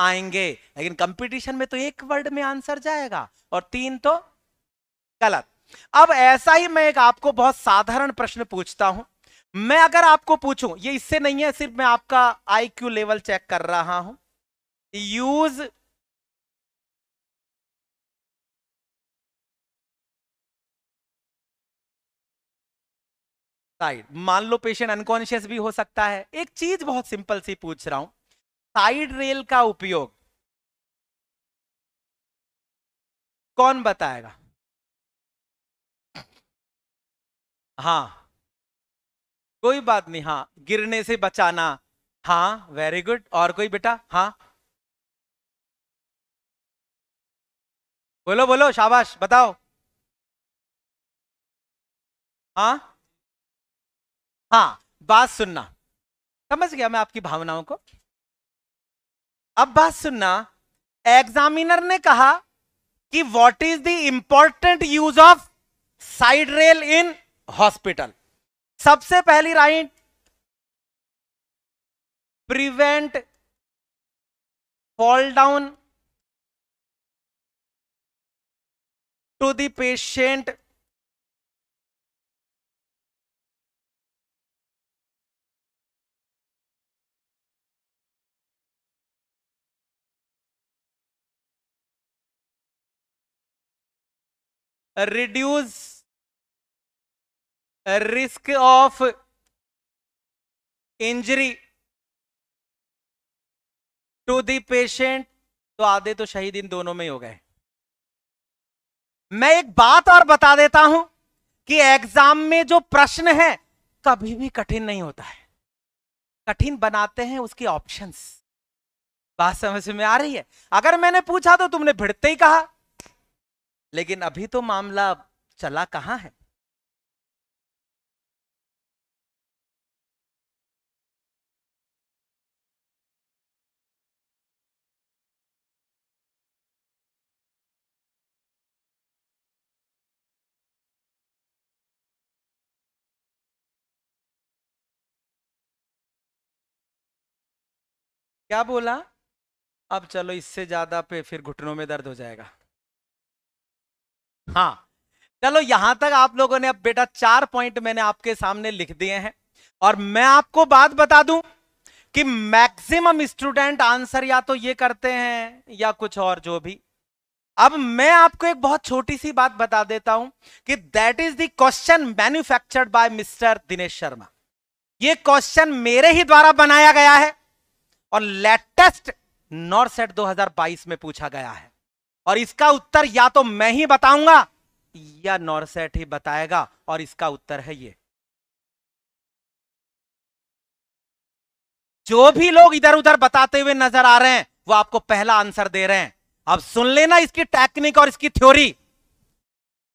आएंगे लेकिन कंपटीशन में तो एक वर्ड में आंसर जाएगा और तीन तो गलत अब ऐसा ही मैं एक आपको बहुत साधारण प्रश्न पूछता हूं मैं अगर आपको पूछूं ये इससे नहीं है सिर्फ मैं आपका आईक्यू लेवल चेक कर रहा हूं यूज साइड मान लो पेशेंट अनकॉन्शियस भी हो सकता है एक चीज बहुत सिंपल सी पूछ रहा हूं साइड रेल का उपयोग कौन बताएगा हाँ कोई बात नहीं हाँ गिरने से बचाना हाँ वेरी गुड और कोई बेटा हाँ बोलो बोलो शाबाश बताओ हाँ हाँ बात सुनना समझ गया मैं आपकी भावनाओं को अब बात सुनना एग्जामिनर ने कहा कि what is the important use of side rail in hospital सबसे पहली right prevent fall down to the patient reduce risk of injury to the patient तो आधे तो शहीद इन दोनों में ही हो गए मैं एक बात और बता देता हूं कि एग्जाम में जो प्रश्न है कभी भी कठिन नहीं होता है कठिन बनाते हैं उसके ऑप्शंस बात समझ में आ रही है अगर मैंने पूछा तो तुमने भिड़ते ही कहा लेकिन अभी तो मामला चला कहां है क्या बोला अब चलो इससे ज्यादा पे फिर घुटनों में दर्द हो जाएगा हाँ चलो यहां तक आप लोगों ने अब बेटा चार पॉइंट मैंने आपके सामने लिख दिए हैं और मैं आपको बात बता दूं कि मैक्सिमम स्टूडेंट आंसर या तो ये करते हैं या कुछ और जो भी अब मैं आपको एक बहुत छोटी सी बात बता देता हूं कि that is question question manufactured by mister Dinesh Sharma ये क्वेश्चन मेरे ही द्वारा बनाया गया है और लेटेस्ट नॉर्सेट 2022 में पूछा गया है और इसका उत्तर या तो मैं ही बताऊंगा या नॉर्सेट ही बताएगा और इसका उत्तर है ये जो भी लोग इधर उधर बताते हुए नजर आ रहे हैं वो आपको पहला आंसर दे रहे हैं अब सुन लेना इसकी टेक्निक और इसकी थ्योरी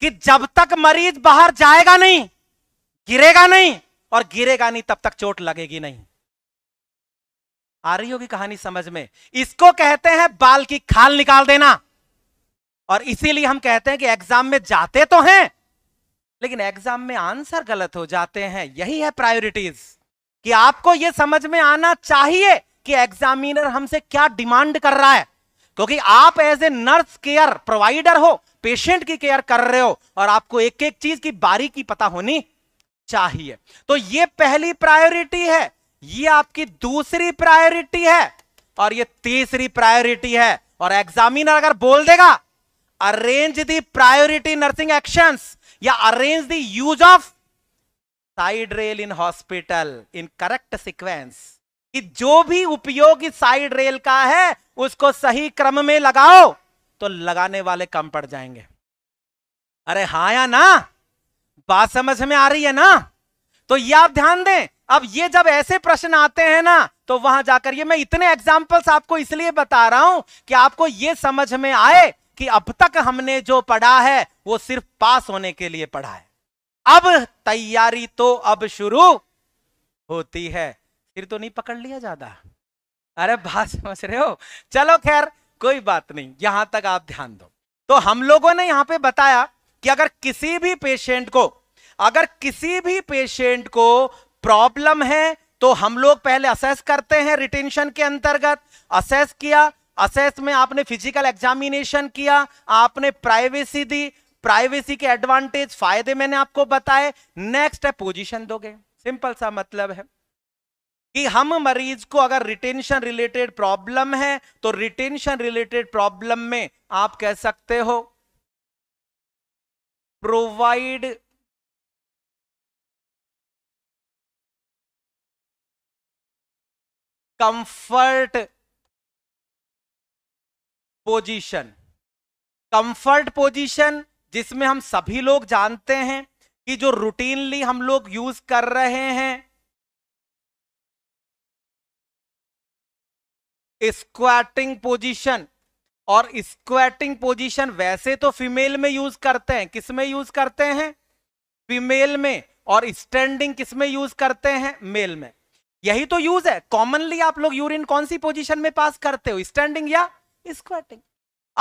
कि जब तक मरीज बाहर जाएगा नहीं गिरेगा नहीं और गिरेगा नहीं तब तक चोट लगेगी नहीं आ रही होगी कहानी समझ में इसको कहते हैं बाल की खाल निकाल देना और इसीलिए हम कहते हैं कि एग्जाम में जाते तो हैं लेकिन एग्जाम में आंसर गलत हो जाते हैं यही है प्रायोरिटीज कि आपको यह समझ में आना चाहिए कि एग्जामिनर हमसे क्या डिमांड कर रहा है क्योंकि आप as a nurse care provider हो पेशेंट की केयर कर रहे हो और आपको एक एक चीज की बारीकी पता होनी चाहिए तो यह पहली प्रायोरिटी है ये आपकी दूसरी प्रायोरिटी है और ये तीसरी प्रायोरिटी है और एग्जामिनर अगर बोल देगा arrange the priority nursing actions या arrange the use of side rail in hospital in correct sequence कि जो भी उपयोग साइड रेल का है उसको सही क्रम में लगाओ तो लगाने वाले कम पड़ जाएंगे अरे हाँ या ना बात समझ में आ रही है ना तो ये आप ध्यान दें अब ये जब ऐसे प्रश्न आते हैं ना तो वहां जाकर ये मैं इतने एग्जाम्पल्स आपको इसलिए बता रहा हूं कि आपको ये समझ में आए कि अब तक हमने जो पढ़ा है वो सिर्फ पास होने के लिए पढ़ा है अब तैयारी तो अब शुरू होती है फिर तो नहीं पकड़ लिया ज्यादा अरे बात समझ रहे हो चलो खैर कोई बात नहीं यहां तक आप ध्यान दो तो हम लोगों ने यहां पे बताया कि अगर किसी भी पेशेंट को अगर किसी भी पेशेंट को प्रॉब्लम है तो हम लोग पहले असेस करते हैं रिटेंशन के अंतर्गत असेस किया असेस में आपने फिजिकल एग्जामिनेशन किया आपने प्राइवेसी दी प्राइवेसी के एडवांटेज फायदे मैंने आपको बताए नेक्स्ट है पोजीशन दोगे सिंपल सा मतलब है कि हम मरीज को अगर रिटेंशन रिलेटेड प्रॉब्लम है तो रिटेंशन रिलेटेड प्रॉब्लम में आप कह सकते हो provide comfort position comfort position जिसमें हम सभी लोग जानते हैं कि जो रूटीनली हम लोग यूज कर रहे हैं स्क्वाटिंग पोजीशन और स्क्वाटिंग पोजीशन वैसे तो फीमेल में यूज करते हैं किस में यूज करते हैं फीमेल में और स्टैंडिंग किस में यूज करते हैं मेल में यही तो यूज है कॉमनली आप लोग यूरिन कौन सी पोजीशन में पास करते हो स्टैंडिंग या स्क्वाटिंग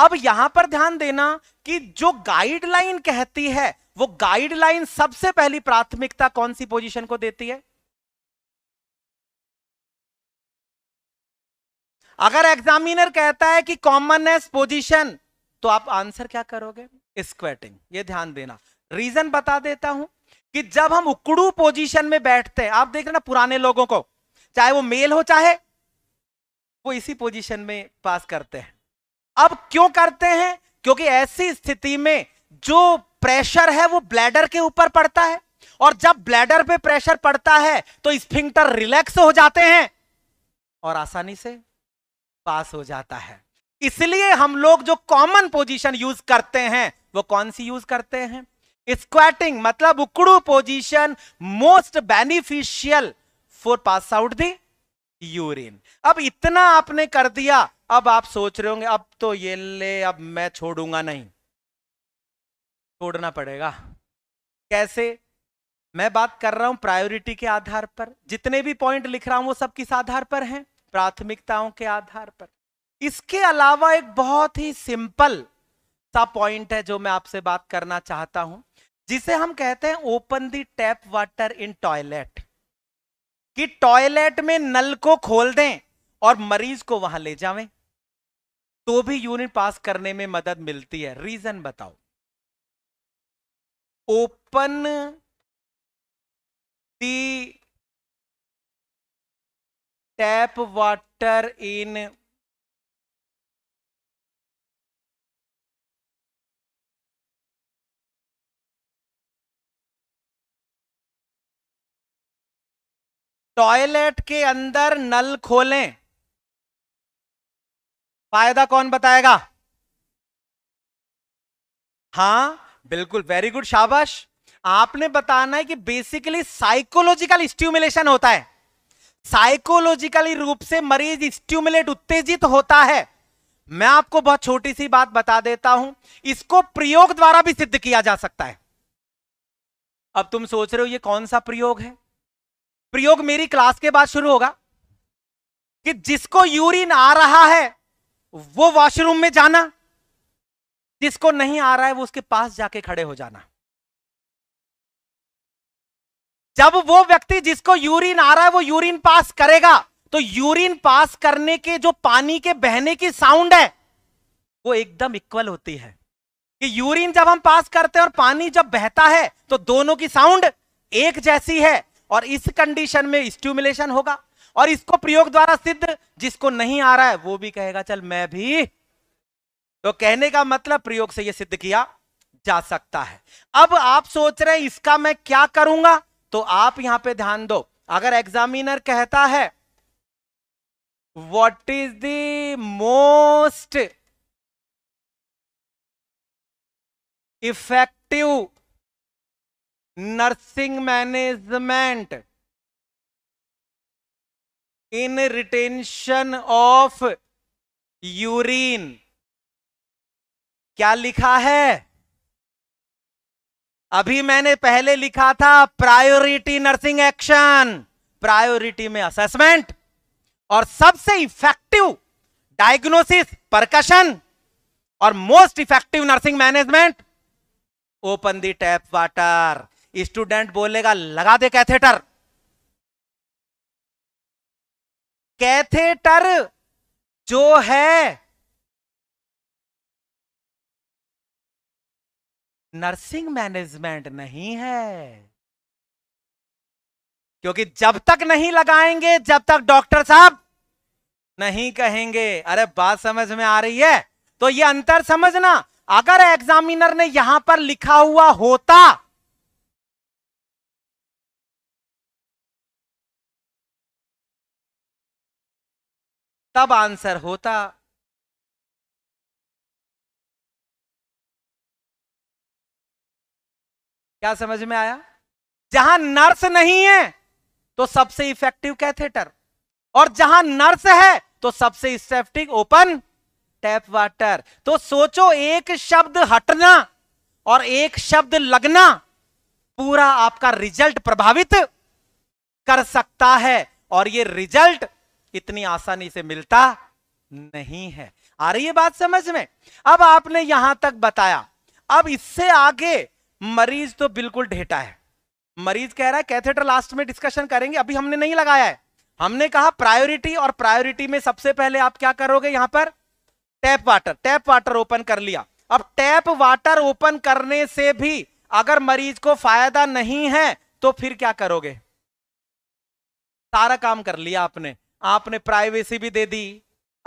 अब यहां पर ध्यान देना कि जो गाइडलाइन कहती है वो गाइडलाइन सबसे पहली प्राथमिकता कौन सी पोजीशन को देती है अगर एग्जामिनर कहता है कि कॉमननेस पोजीशन तो आप आंसर क्या करोगे स्क्वेटिंग ये ध्यान देना रीजन बता देता हूं कि जब हम उकड़ू पोजीशन में बैठते हैं आप देख रहे ना पुराने लोगों को चाहे वो मेल हो चाहे वो इसी पोजीशन में पास करते हैं अब क्यों करते हैं क्योंकि ऐसी स्थिति में जो प्रेशर है वो ब्लैडर के ऊपर पड़ता है और जब ब्लैडर पे प्रेशर पड़ता है तो स्फिंक्टर रिलैक्स हो जाते हैं और आसानी से पास हो जाता है इसलिए हम लोग जो कॉमन पोजीशन यूज करते हैं वो कौन सी यूज करते हैं स्क्वाटिंग मतलब उकड़ू position most beneficial for pass out the urine अब इतना आपने कर दिया अब आप सोच रहे होंगे अब तो ये ले अब मैं छोड़ूंगा नहीं छोड़ना पड़ेगा कैसे मैं बात कर रहा हूं प्रायोरिटी के आधार पर जितने भी पॉइंट लिख रहा हूं वो सब किस आधार पर हैं प्राथमिकताओं के आधार पर इसके अलावा एक बहुत ही सिंपल सा पॉइंट है जो मैं आपसे बात करना चाहता हूं जिसे हम कहते हैं open the tap water in toilet कि टॉयलेट में नल को खोल दें और मरीज को वहां ले जावें तो भी यूनिट पास करने में मदद मिलती है रीजन बताओ open the tap water in toilet के अंदर नल खोलें फायदा कौन बताएगा हां बिल्कुल वेरी गुड शाबाश आपने बताना है कि बेसिकली साइकोलॉजिकल स्ट्यूमुलेशन होता है साइकोलॉजिकली रूप से मरीज स्ट्यूमुलेट उत्तेजित होता है मैं आपको बहुत छोटी सी बात बता देता हूं इसको प्रयोग द्वारा भी सिद्ध किया जा सकता है अब तुम सोच रहे हो ये कौन सा प्रयोग है प्रयोग मेरी क्लास के बाद शुरू होगा कि जिसको यूरिन आ रहा है वो वॉशरूम में जाना जिसको नहीं आ रहा है वो उसके पास जाके खड़े हो जाना जब वो व्यक्ति जिसको यूरिन आ रहा है वो यूरिन पास करेगा तो यूरिन पास करने के जो पानी के बहने की साउंड है वो एकदम इक्वल होती है कि यूरिन जब हम पास करते हैं और पानी जब बहता है तो दोनों की साउंड एक जैसी है और इस कंडीशन में स्टूमुलेशन होगा और इसको प्रयोग द्वारा सिद्ध जिसको नहीं आ रहा है वो भी कहेगा चल मैं भी तो कहने का मतलब प्रयोग से यह सिद्ध किया जा सकता है अब आप सोच रहे हैं इसका मैं क्या करूंगा तो आप यहां पे ध्यान दो अगर एग्जामिनर कहता है what is the most effective nursing management in retention of urine क्या लिखा है अभी मैंने पहले लिखा था प्रायोरिटी नर्सिंग एक्शन प्रायोरिटी में असेसमेंट और सबसे इफेक्टिव डायग्नोसिस परकशन और most effective nursing management open the tap water student बोलेगा लगा दे कैथेटर कैथेटर जो है नर्सिंग मैनेजमेंट नहीं है क्योंकि जब तक नहीं लगाएंगे जब तक डॉक्टर साहब नहीं कहेंगे अरे बात समझ में आ रही है तो ये अंतर समझना अगर एग्जामिनर ने यहां पर लिखा हुआ होता तब आंसर होता क्या समझ में आया जहां नर्स नहीं है तो सबसे इफेक्टिव कैथेटर और जहां नर्स है तो सबसे सेफ्टिक ओपन टैप वाटर तो सोचो एक शब्द हटना और एक शब्द लगना पूरा आपका रिजल्ट प्रभावित कर सकता है और ये रिजल्ट इतनी आसानी से मिलता नहीं है आ रही है बात समझ में अब आपने यहां तक बताया अब इससे आगे मरीज तो बिल्कुल ढेटा है मरीज कह रहा है कैथेटर लास्ट में डिस्कशन करेंगे अभी हमने नहीं लगाया है हमने कहा प्रायोरिटी और प्रायोरिटी में सबसे पहले आप क्या करोगे यहां पर tap water tap water open कर लिया अब टैप वाटर ओपन करने से भी अगर मरीज को फायदा नहीं है तो फिर क्या करोगे सारा काम कर लिया आपने आपने प्राइवेसी भी दे दी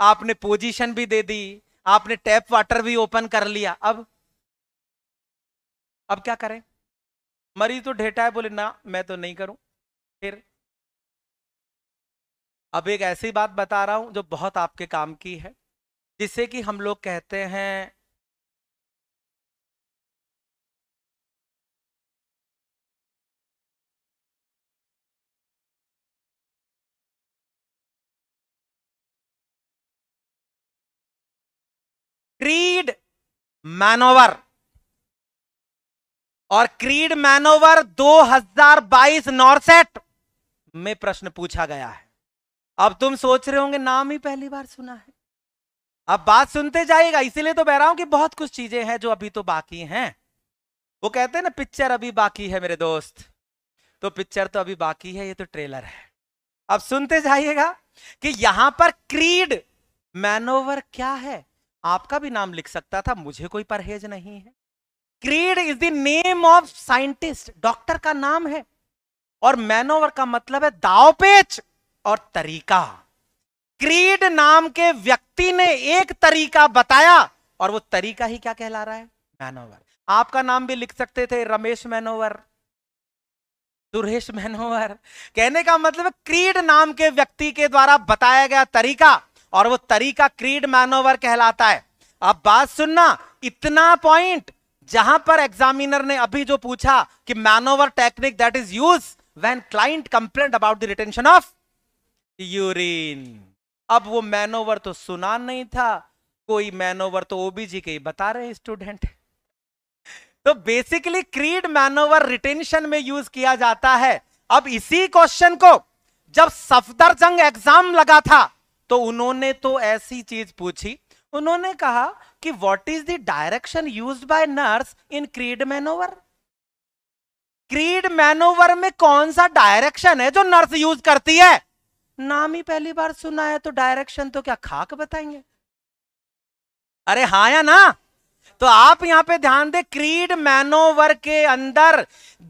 आपने पोजीशन भी दे दी आपने टैप वाटर भी ओपन कर लिया अब अब क्या करें मरीज तो ढेटा है बोले ना मैं तो नहीं करूं फिर अब एक ऐसी बात बता रहा हूं जो बहुत आपके काम की है जिससे कि हम लोग कहते हैं क्रीड मैनोवर और क्रीड मैनोवर 2022 नॉर्सेट में प्रश्न पूछा गया है अब तुम सोच रहे होंगे नाम ही पहली बार सुना है अब बात सुनते जाइएगा इसीलिए तो बह रहा हूं कि बहुत कुछ चीजें हैं जो अभी तो बाकी हैं वो कहते हैं ना पिक्चर अभी बाकी है मेरे दोस्त तो पिक्चर तो अभी बाकी है ये तो ट्रेलर है अब सुनते जाइएगा कि यहां पर क्रीड मैनोवर क्या है आपका भी नाम लिख सकता था मुझे कोई परहेज नहीं है Crede is the name of scientist doctor का नाम है और मैनोवर का मतलब है दावपेच और तरीका क्रीड नाम के व्यक्ति ने एक तरीका बताया और वो तरीका ही क्या कहला रहा है मैनोवर आपका नाम भी लिख सकते थे रमेश मैनोवर सुरेश मैनोवर कहने का मतलब क्रीड नाम के व्यक्ति के द्वारा बताया गया तरीका और वो तरीका क्रीड मैनोवर कहलाता है अब बात सुनना इतना पॉइंट जहां पर एग्जामिनर ने अभी जो पूछा कि manoeuvre technique that is use when client complaint about the retention of urine अब वो मैनोवर तो सुना नहीं था कोई मैनोवर तो ओबीजी के ही बता रहे स्टूडेंट तो बेसिकली क्रीड मैनोवर रिटेंशन में यूज किया जाता है अब इसी क्वेश्चन को जब सफदरजंग एग्जाम लगा था तो उन्होंने तो ऐसी चीज पूछी उन्होंने कहा कि what is the direction used by nurse in Crede manoeuvre Crede manoeuvre में कौन सा डायरेक्शन है जो नर्स यूज करती है नाम ही पहली बार सुना है तो डायरेक्शन तो क्या खाक बताएंगे अरे हाँ या ना तो आप यहां पे ध्यान दे क्रीड मैनोवर के अंदर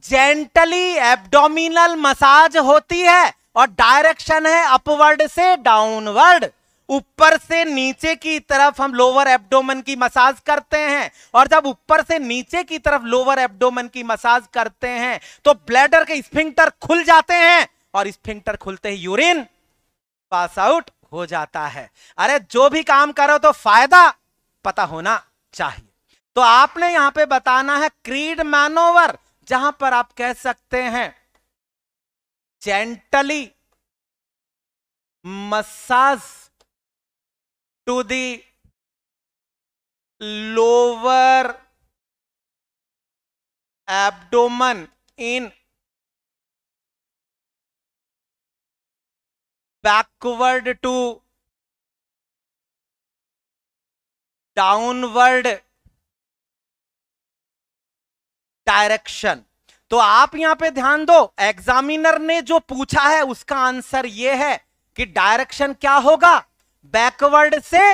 जेंटली एब्डोमिनल मसाज होती है और डायरेक्शन है अपवर्ड से डाउनवर्ड ऊपर से नीचे की तरफ हम लोअर एब्डोमेन की मसाज करते हैं और जब ऊपर से नीचे की तरफ लोअर एब्डोमेन की मसाज करते हैं तो ब्लैडर के स्फिंक्टर खुल जाते हैं और स्फिंक्टर खुलते ही यूरिन पास आउट हो जाता है अरे जो भी काम करो तो फायदा पता होना चाहिए तो आपने यहां पे बताना है क्रीड मैनोवर जहां पर आप कह सकते हैं gently massage to the lower abdomen in backward to downward direction तो आप यहां पे ध्यान दो एग्जामिनर ने जो पूछा है उसका आंसर यह है कि डायरेक्शन क्या होगा बैकवर्ड से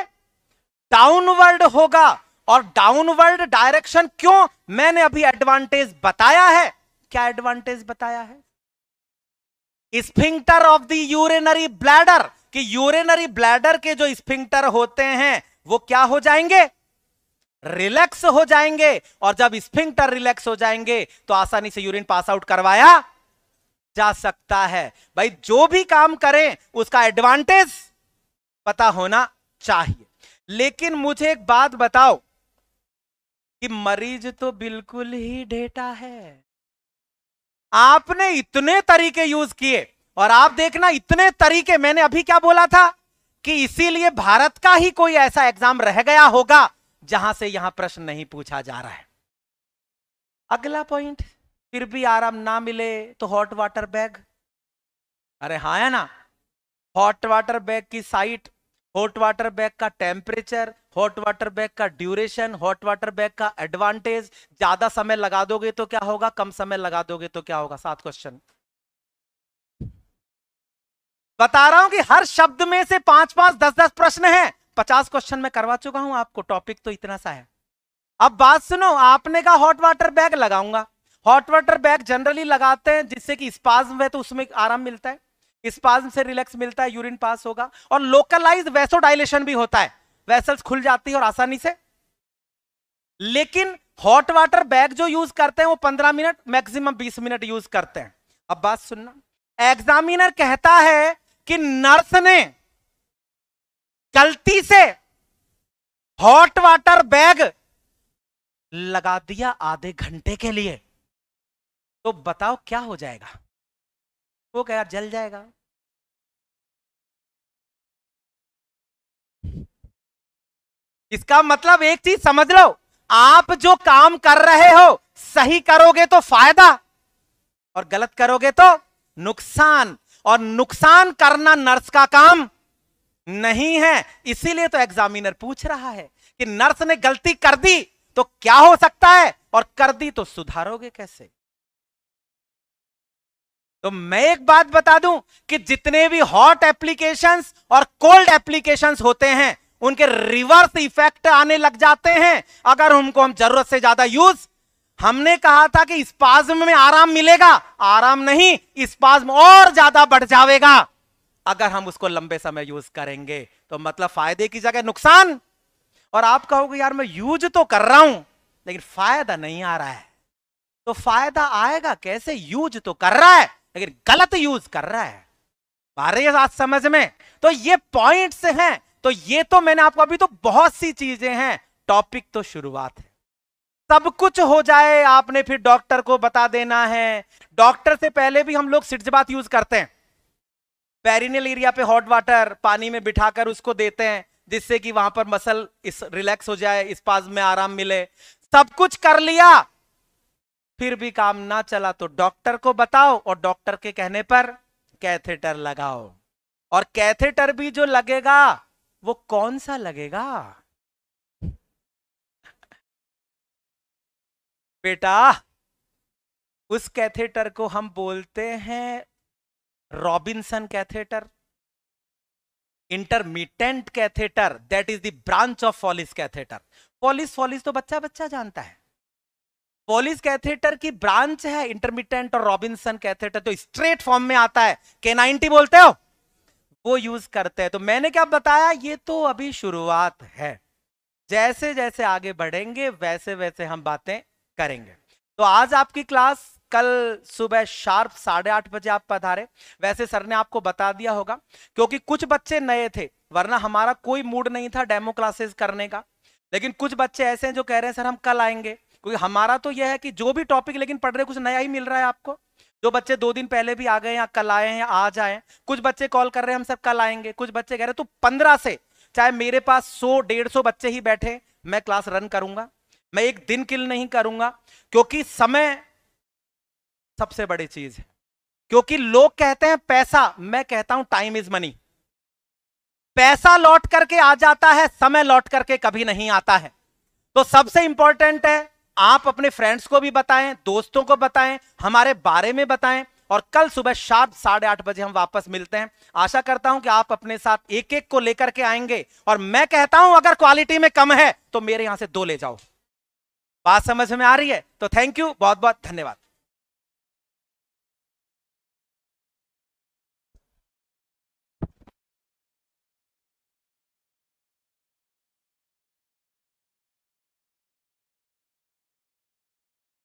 डाउनवर्ड होगा और डाउनवर्ड डायरेक्शन क्यों मैंने अभी एडवांटेज बताया है क्या एडवांटेज बताया है sphincter of the urinary bladder कि यूरिनरी ब्लैडर के जो स्फिंक्टर होते हैं वो क्या हो जाएंगे रिलैक्स हो जाएंगे और जब स्फिंक्टर रिलैक्स हो जाएंगे तो आसानी से यूरिन पास आउट करवाया जा सकता है भाई जो भी काम करें उसका एडवांटेज पता होना चाहिए लेकिन मुझे एक बात बताओ कि मरीज तो बिल्कुल ही डेटा है आपने इतने तरीके यूज किए और आप देखना इतने तरीके मैंने अभी क्या बोला था कि इसीलिए भारत का ही कोई ऐसा एग्जाम रह गया होगा जहां से यहां प्रश्न नहीं पूछा जा रहा है अगला पॉइंट फिर भी आराम ना मिले तो हॉट वाटर बैग अरे हाँ है ना हॉट वाटर बैग की साइट हॉट वाटर बैग का टेम्परेचर हॉट वाटर बैग का ड्यूरेशन हॉट वाटर बैग का एडवांटेज ज्यादा समय लगा दोगे तो क्या होगा कम समय लगा दोगे तो क्या होगा सात क्वेश्चन बता रहा हूं कि हर शब्द में से पांच पांच दस दस प्रश्न हैं पचास क्वेश्चन में करवा चुका हूं आपको टॉपिक तो इतना सा है अब बात सुनो आपने कहा हॉट वाटर बैग लगाऊंगा हॉट वाटर बैग जनरली लगाते हैं जिससे कि स्पाज्म है तो उसमें आराम मिलता है स्पाज्म से रिलैक्स मिलता है यूरिन पास होगा और लोकलाइज वैसो भी होता है वेसल्स खुल जाती है और आसानी से लेकिन हॉट वाटर बैग जो यूज करते हैं वो पंद्रह मिनट मैक्सिमम बीस मिनट यूज करते हैं अब बात सुनना एग्जामिनर कहता है कि नर्स ने गलती से हॉट वाटर बैग लगा दिया आधे घंटे के लिए तो बताओ क्या हो जाएगा वो कह रहा जल जाएगा इसका मतलब एक चीज समझ लो आप जो काम कर रहे हो सही करोगे तो फायदा और गलत करोगे तो नुकसान और नुकसान करना नर्स का काम नहीं है इसीलिए तो एग्जामिनर पूछ रहा है कि नर्स ने गलती कर दी तो क्या हो सकता है और कर दी तो सुधारोगे कैसे तो मैं एक बात बता दूं कि जितने भी हॉट एप्लीकेशंस और कोल्ड एप्लीकेशंस होते हैं उनके रिवर्स इफेक्ट आने लग जाते हैं अगर उनको हम जरूरत से ज्यादा यूज हमने कहा था कि स्पाज्म में आराम मिलेगा आराम नहीं स्पाज्म और ज्यादा बढ़ जाएगा अगर हम उसको लंबे समय यूज करेंगे तो मतलब फायदे की जगह नुकसान और आप कहोगे यार मैं यूज तो कर रहा हूं लेकिन फायदा नहीं आ रहा है तो फायदा आएगा कैसे यूज तो कर रहा है लेकिन गलत यूज कर रहा है आ रही है आज समझ में तो ये पॉइंट्स हैं तो ये तो मैंने आपको अभी तो बहुत सी चीजें हैं टॉपिक तो शुरुआत है सब कुछ हो जाए आपने फिर डॉक्टर को बता देना है डॉक्टर से पहले भी हम लोग बात यूज करते हैं पेरिनल एरिया पे हॉट वाटर पानी में बिठाकर उसको देते हैं जिससे कि वहां पर मसल इस रिलैक्स हो जाए इस पास में आराम मिले सब कुछ कर लिया फिर भी काम ना चला तो डॉक्टर को बताओ और डॉक्टर के कहने पर कैथेटर लगाओ और कैथेटर भी जो लगेगा वो कौन सा लगेगा बेटा उस कैथेटर को हम बोलते हैं Robinson catheter intermittent catheter that is the branch of Foley's catheter Foley's Foley's तो बच्चा बच्चा जानता है फॉलिस कैथेटर की ब्रांच है इंटरमीटेंट और रॉबिन्सन कैथेटर जो स्ट्रेट फॉर्म में आता है के नाइनटी बोलते हो वो यूज करते हैं तो मैंने क्या बताया ये तो अभी शुरुआत है जैसे जैसे आगे बढ़ेंगे वैसे वैसे हम बातें करेंगे तो आज आपकी क्लास कल सुबह शार्प साढ़े आठ बजे आप पधारे वैसे सर ने आपको बता दिया होगा क्योंकि कुछ बच्चे नए थे वरना हमारा कोई मूड नहीं था डेमो क्लासेस करने का लेकिन कुछ बच्चे ऐसे हैं जो कह रहे हैं सर हम कल आएंगे क्योंकि हमारा तो यह है कि जो भी टॉपिक लेकिन पढ़ रहे कुछ नया ही मिल रहा है आपको जो बच्चे दो दिन पहले भी आ गए या कल आए हैं आज आए कुछ बच्चे कॉल कर रहे हैं हम सर कल आएंगे कुछ बच्चे कह रहे तो पंद्रह से चाहे मेरे पास सौ डेढ़ सौ बच्चे ही बैठे मैं क्लास रन करूंगा मैं एक दिन किल नहीं करूंगा क्योंकि समय सबसे बड़ी चीज है क्योंकि लोग कहते हैं पैसा मैं कहता हूं टाइम इज मनी पैसा लौट करके आ जाता है समय लौट करके कभी नहीं आता है तो सबसे इंपॉर्टेंट है आप अपने फ्रेंड्स को भी बताएं दोस्तों को बताएं हमारे बारे में बताएं और कल सुबह शार्प साढ़े आठ बजे हम वापस मिलते हैं आशा करता हूं कि आप अपने साथ एक एक को लेकर के आएंगे और मैं कहता हूं अगर क्वालिटी में कम है तो मेरे यहां से दो ले जाओ बात समझ में आ रही है तो थैंक यू बहुत बहुत धन्यवाद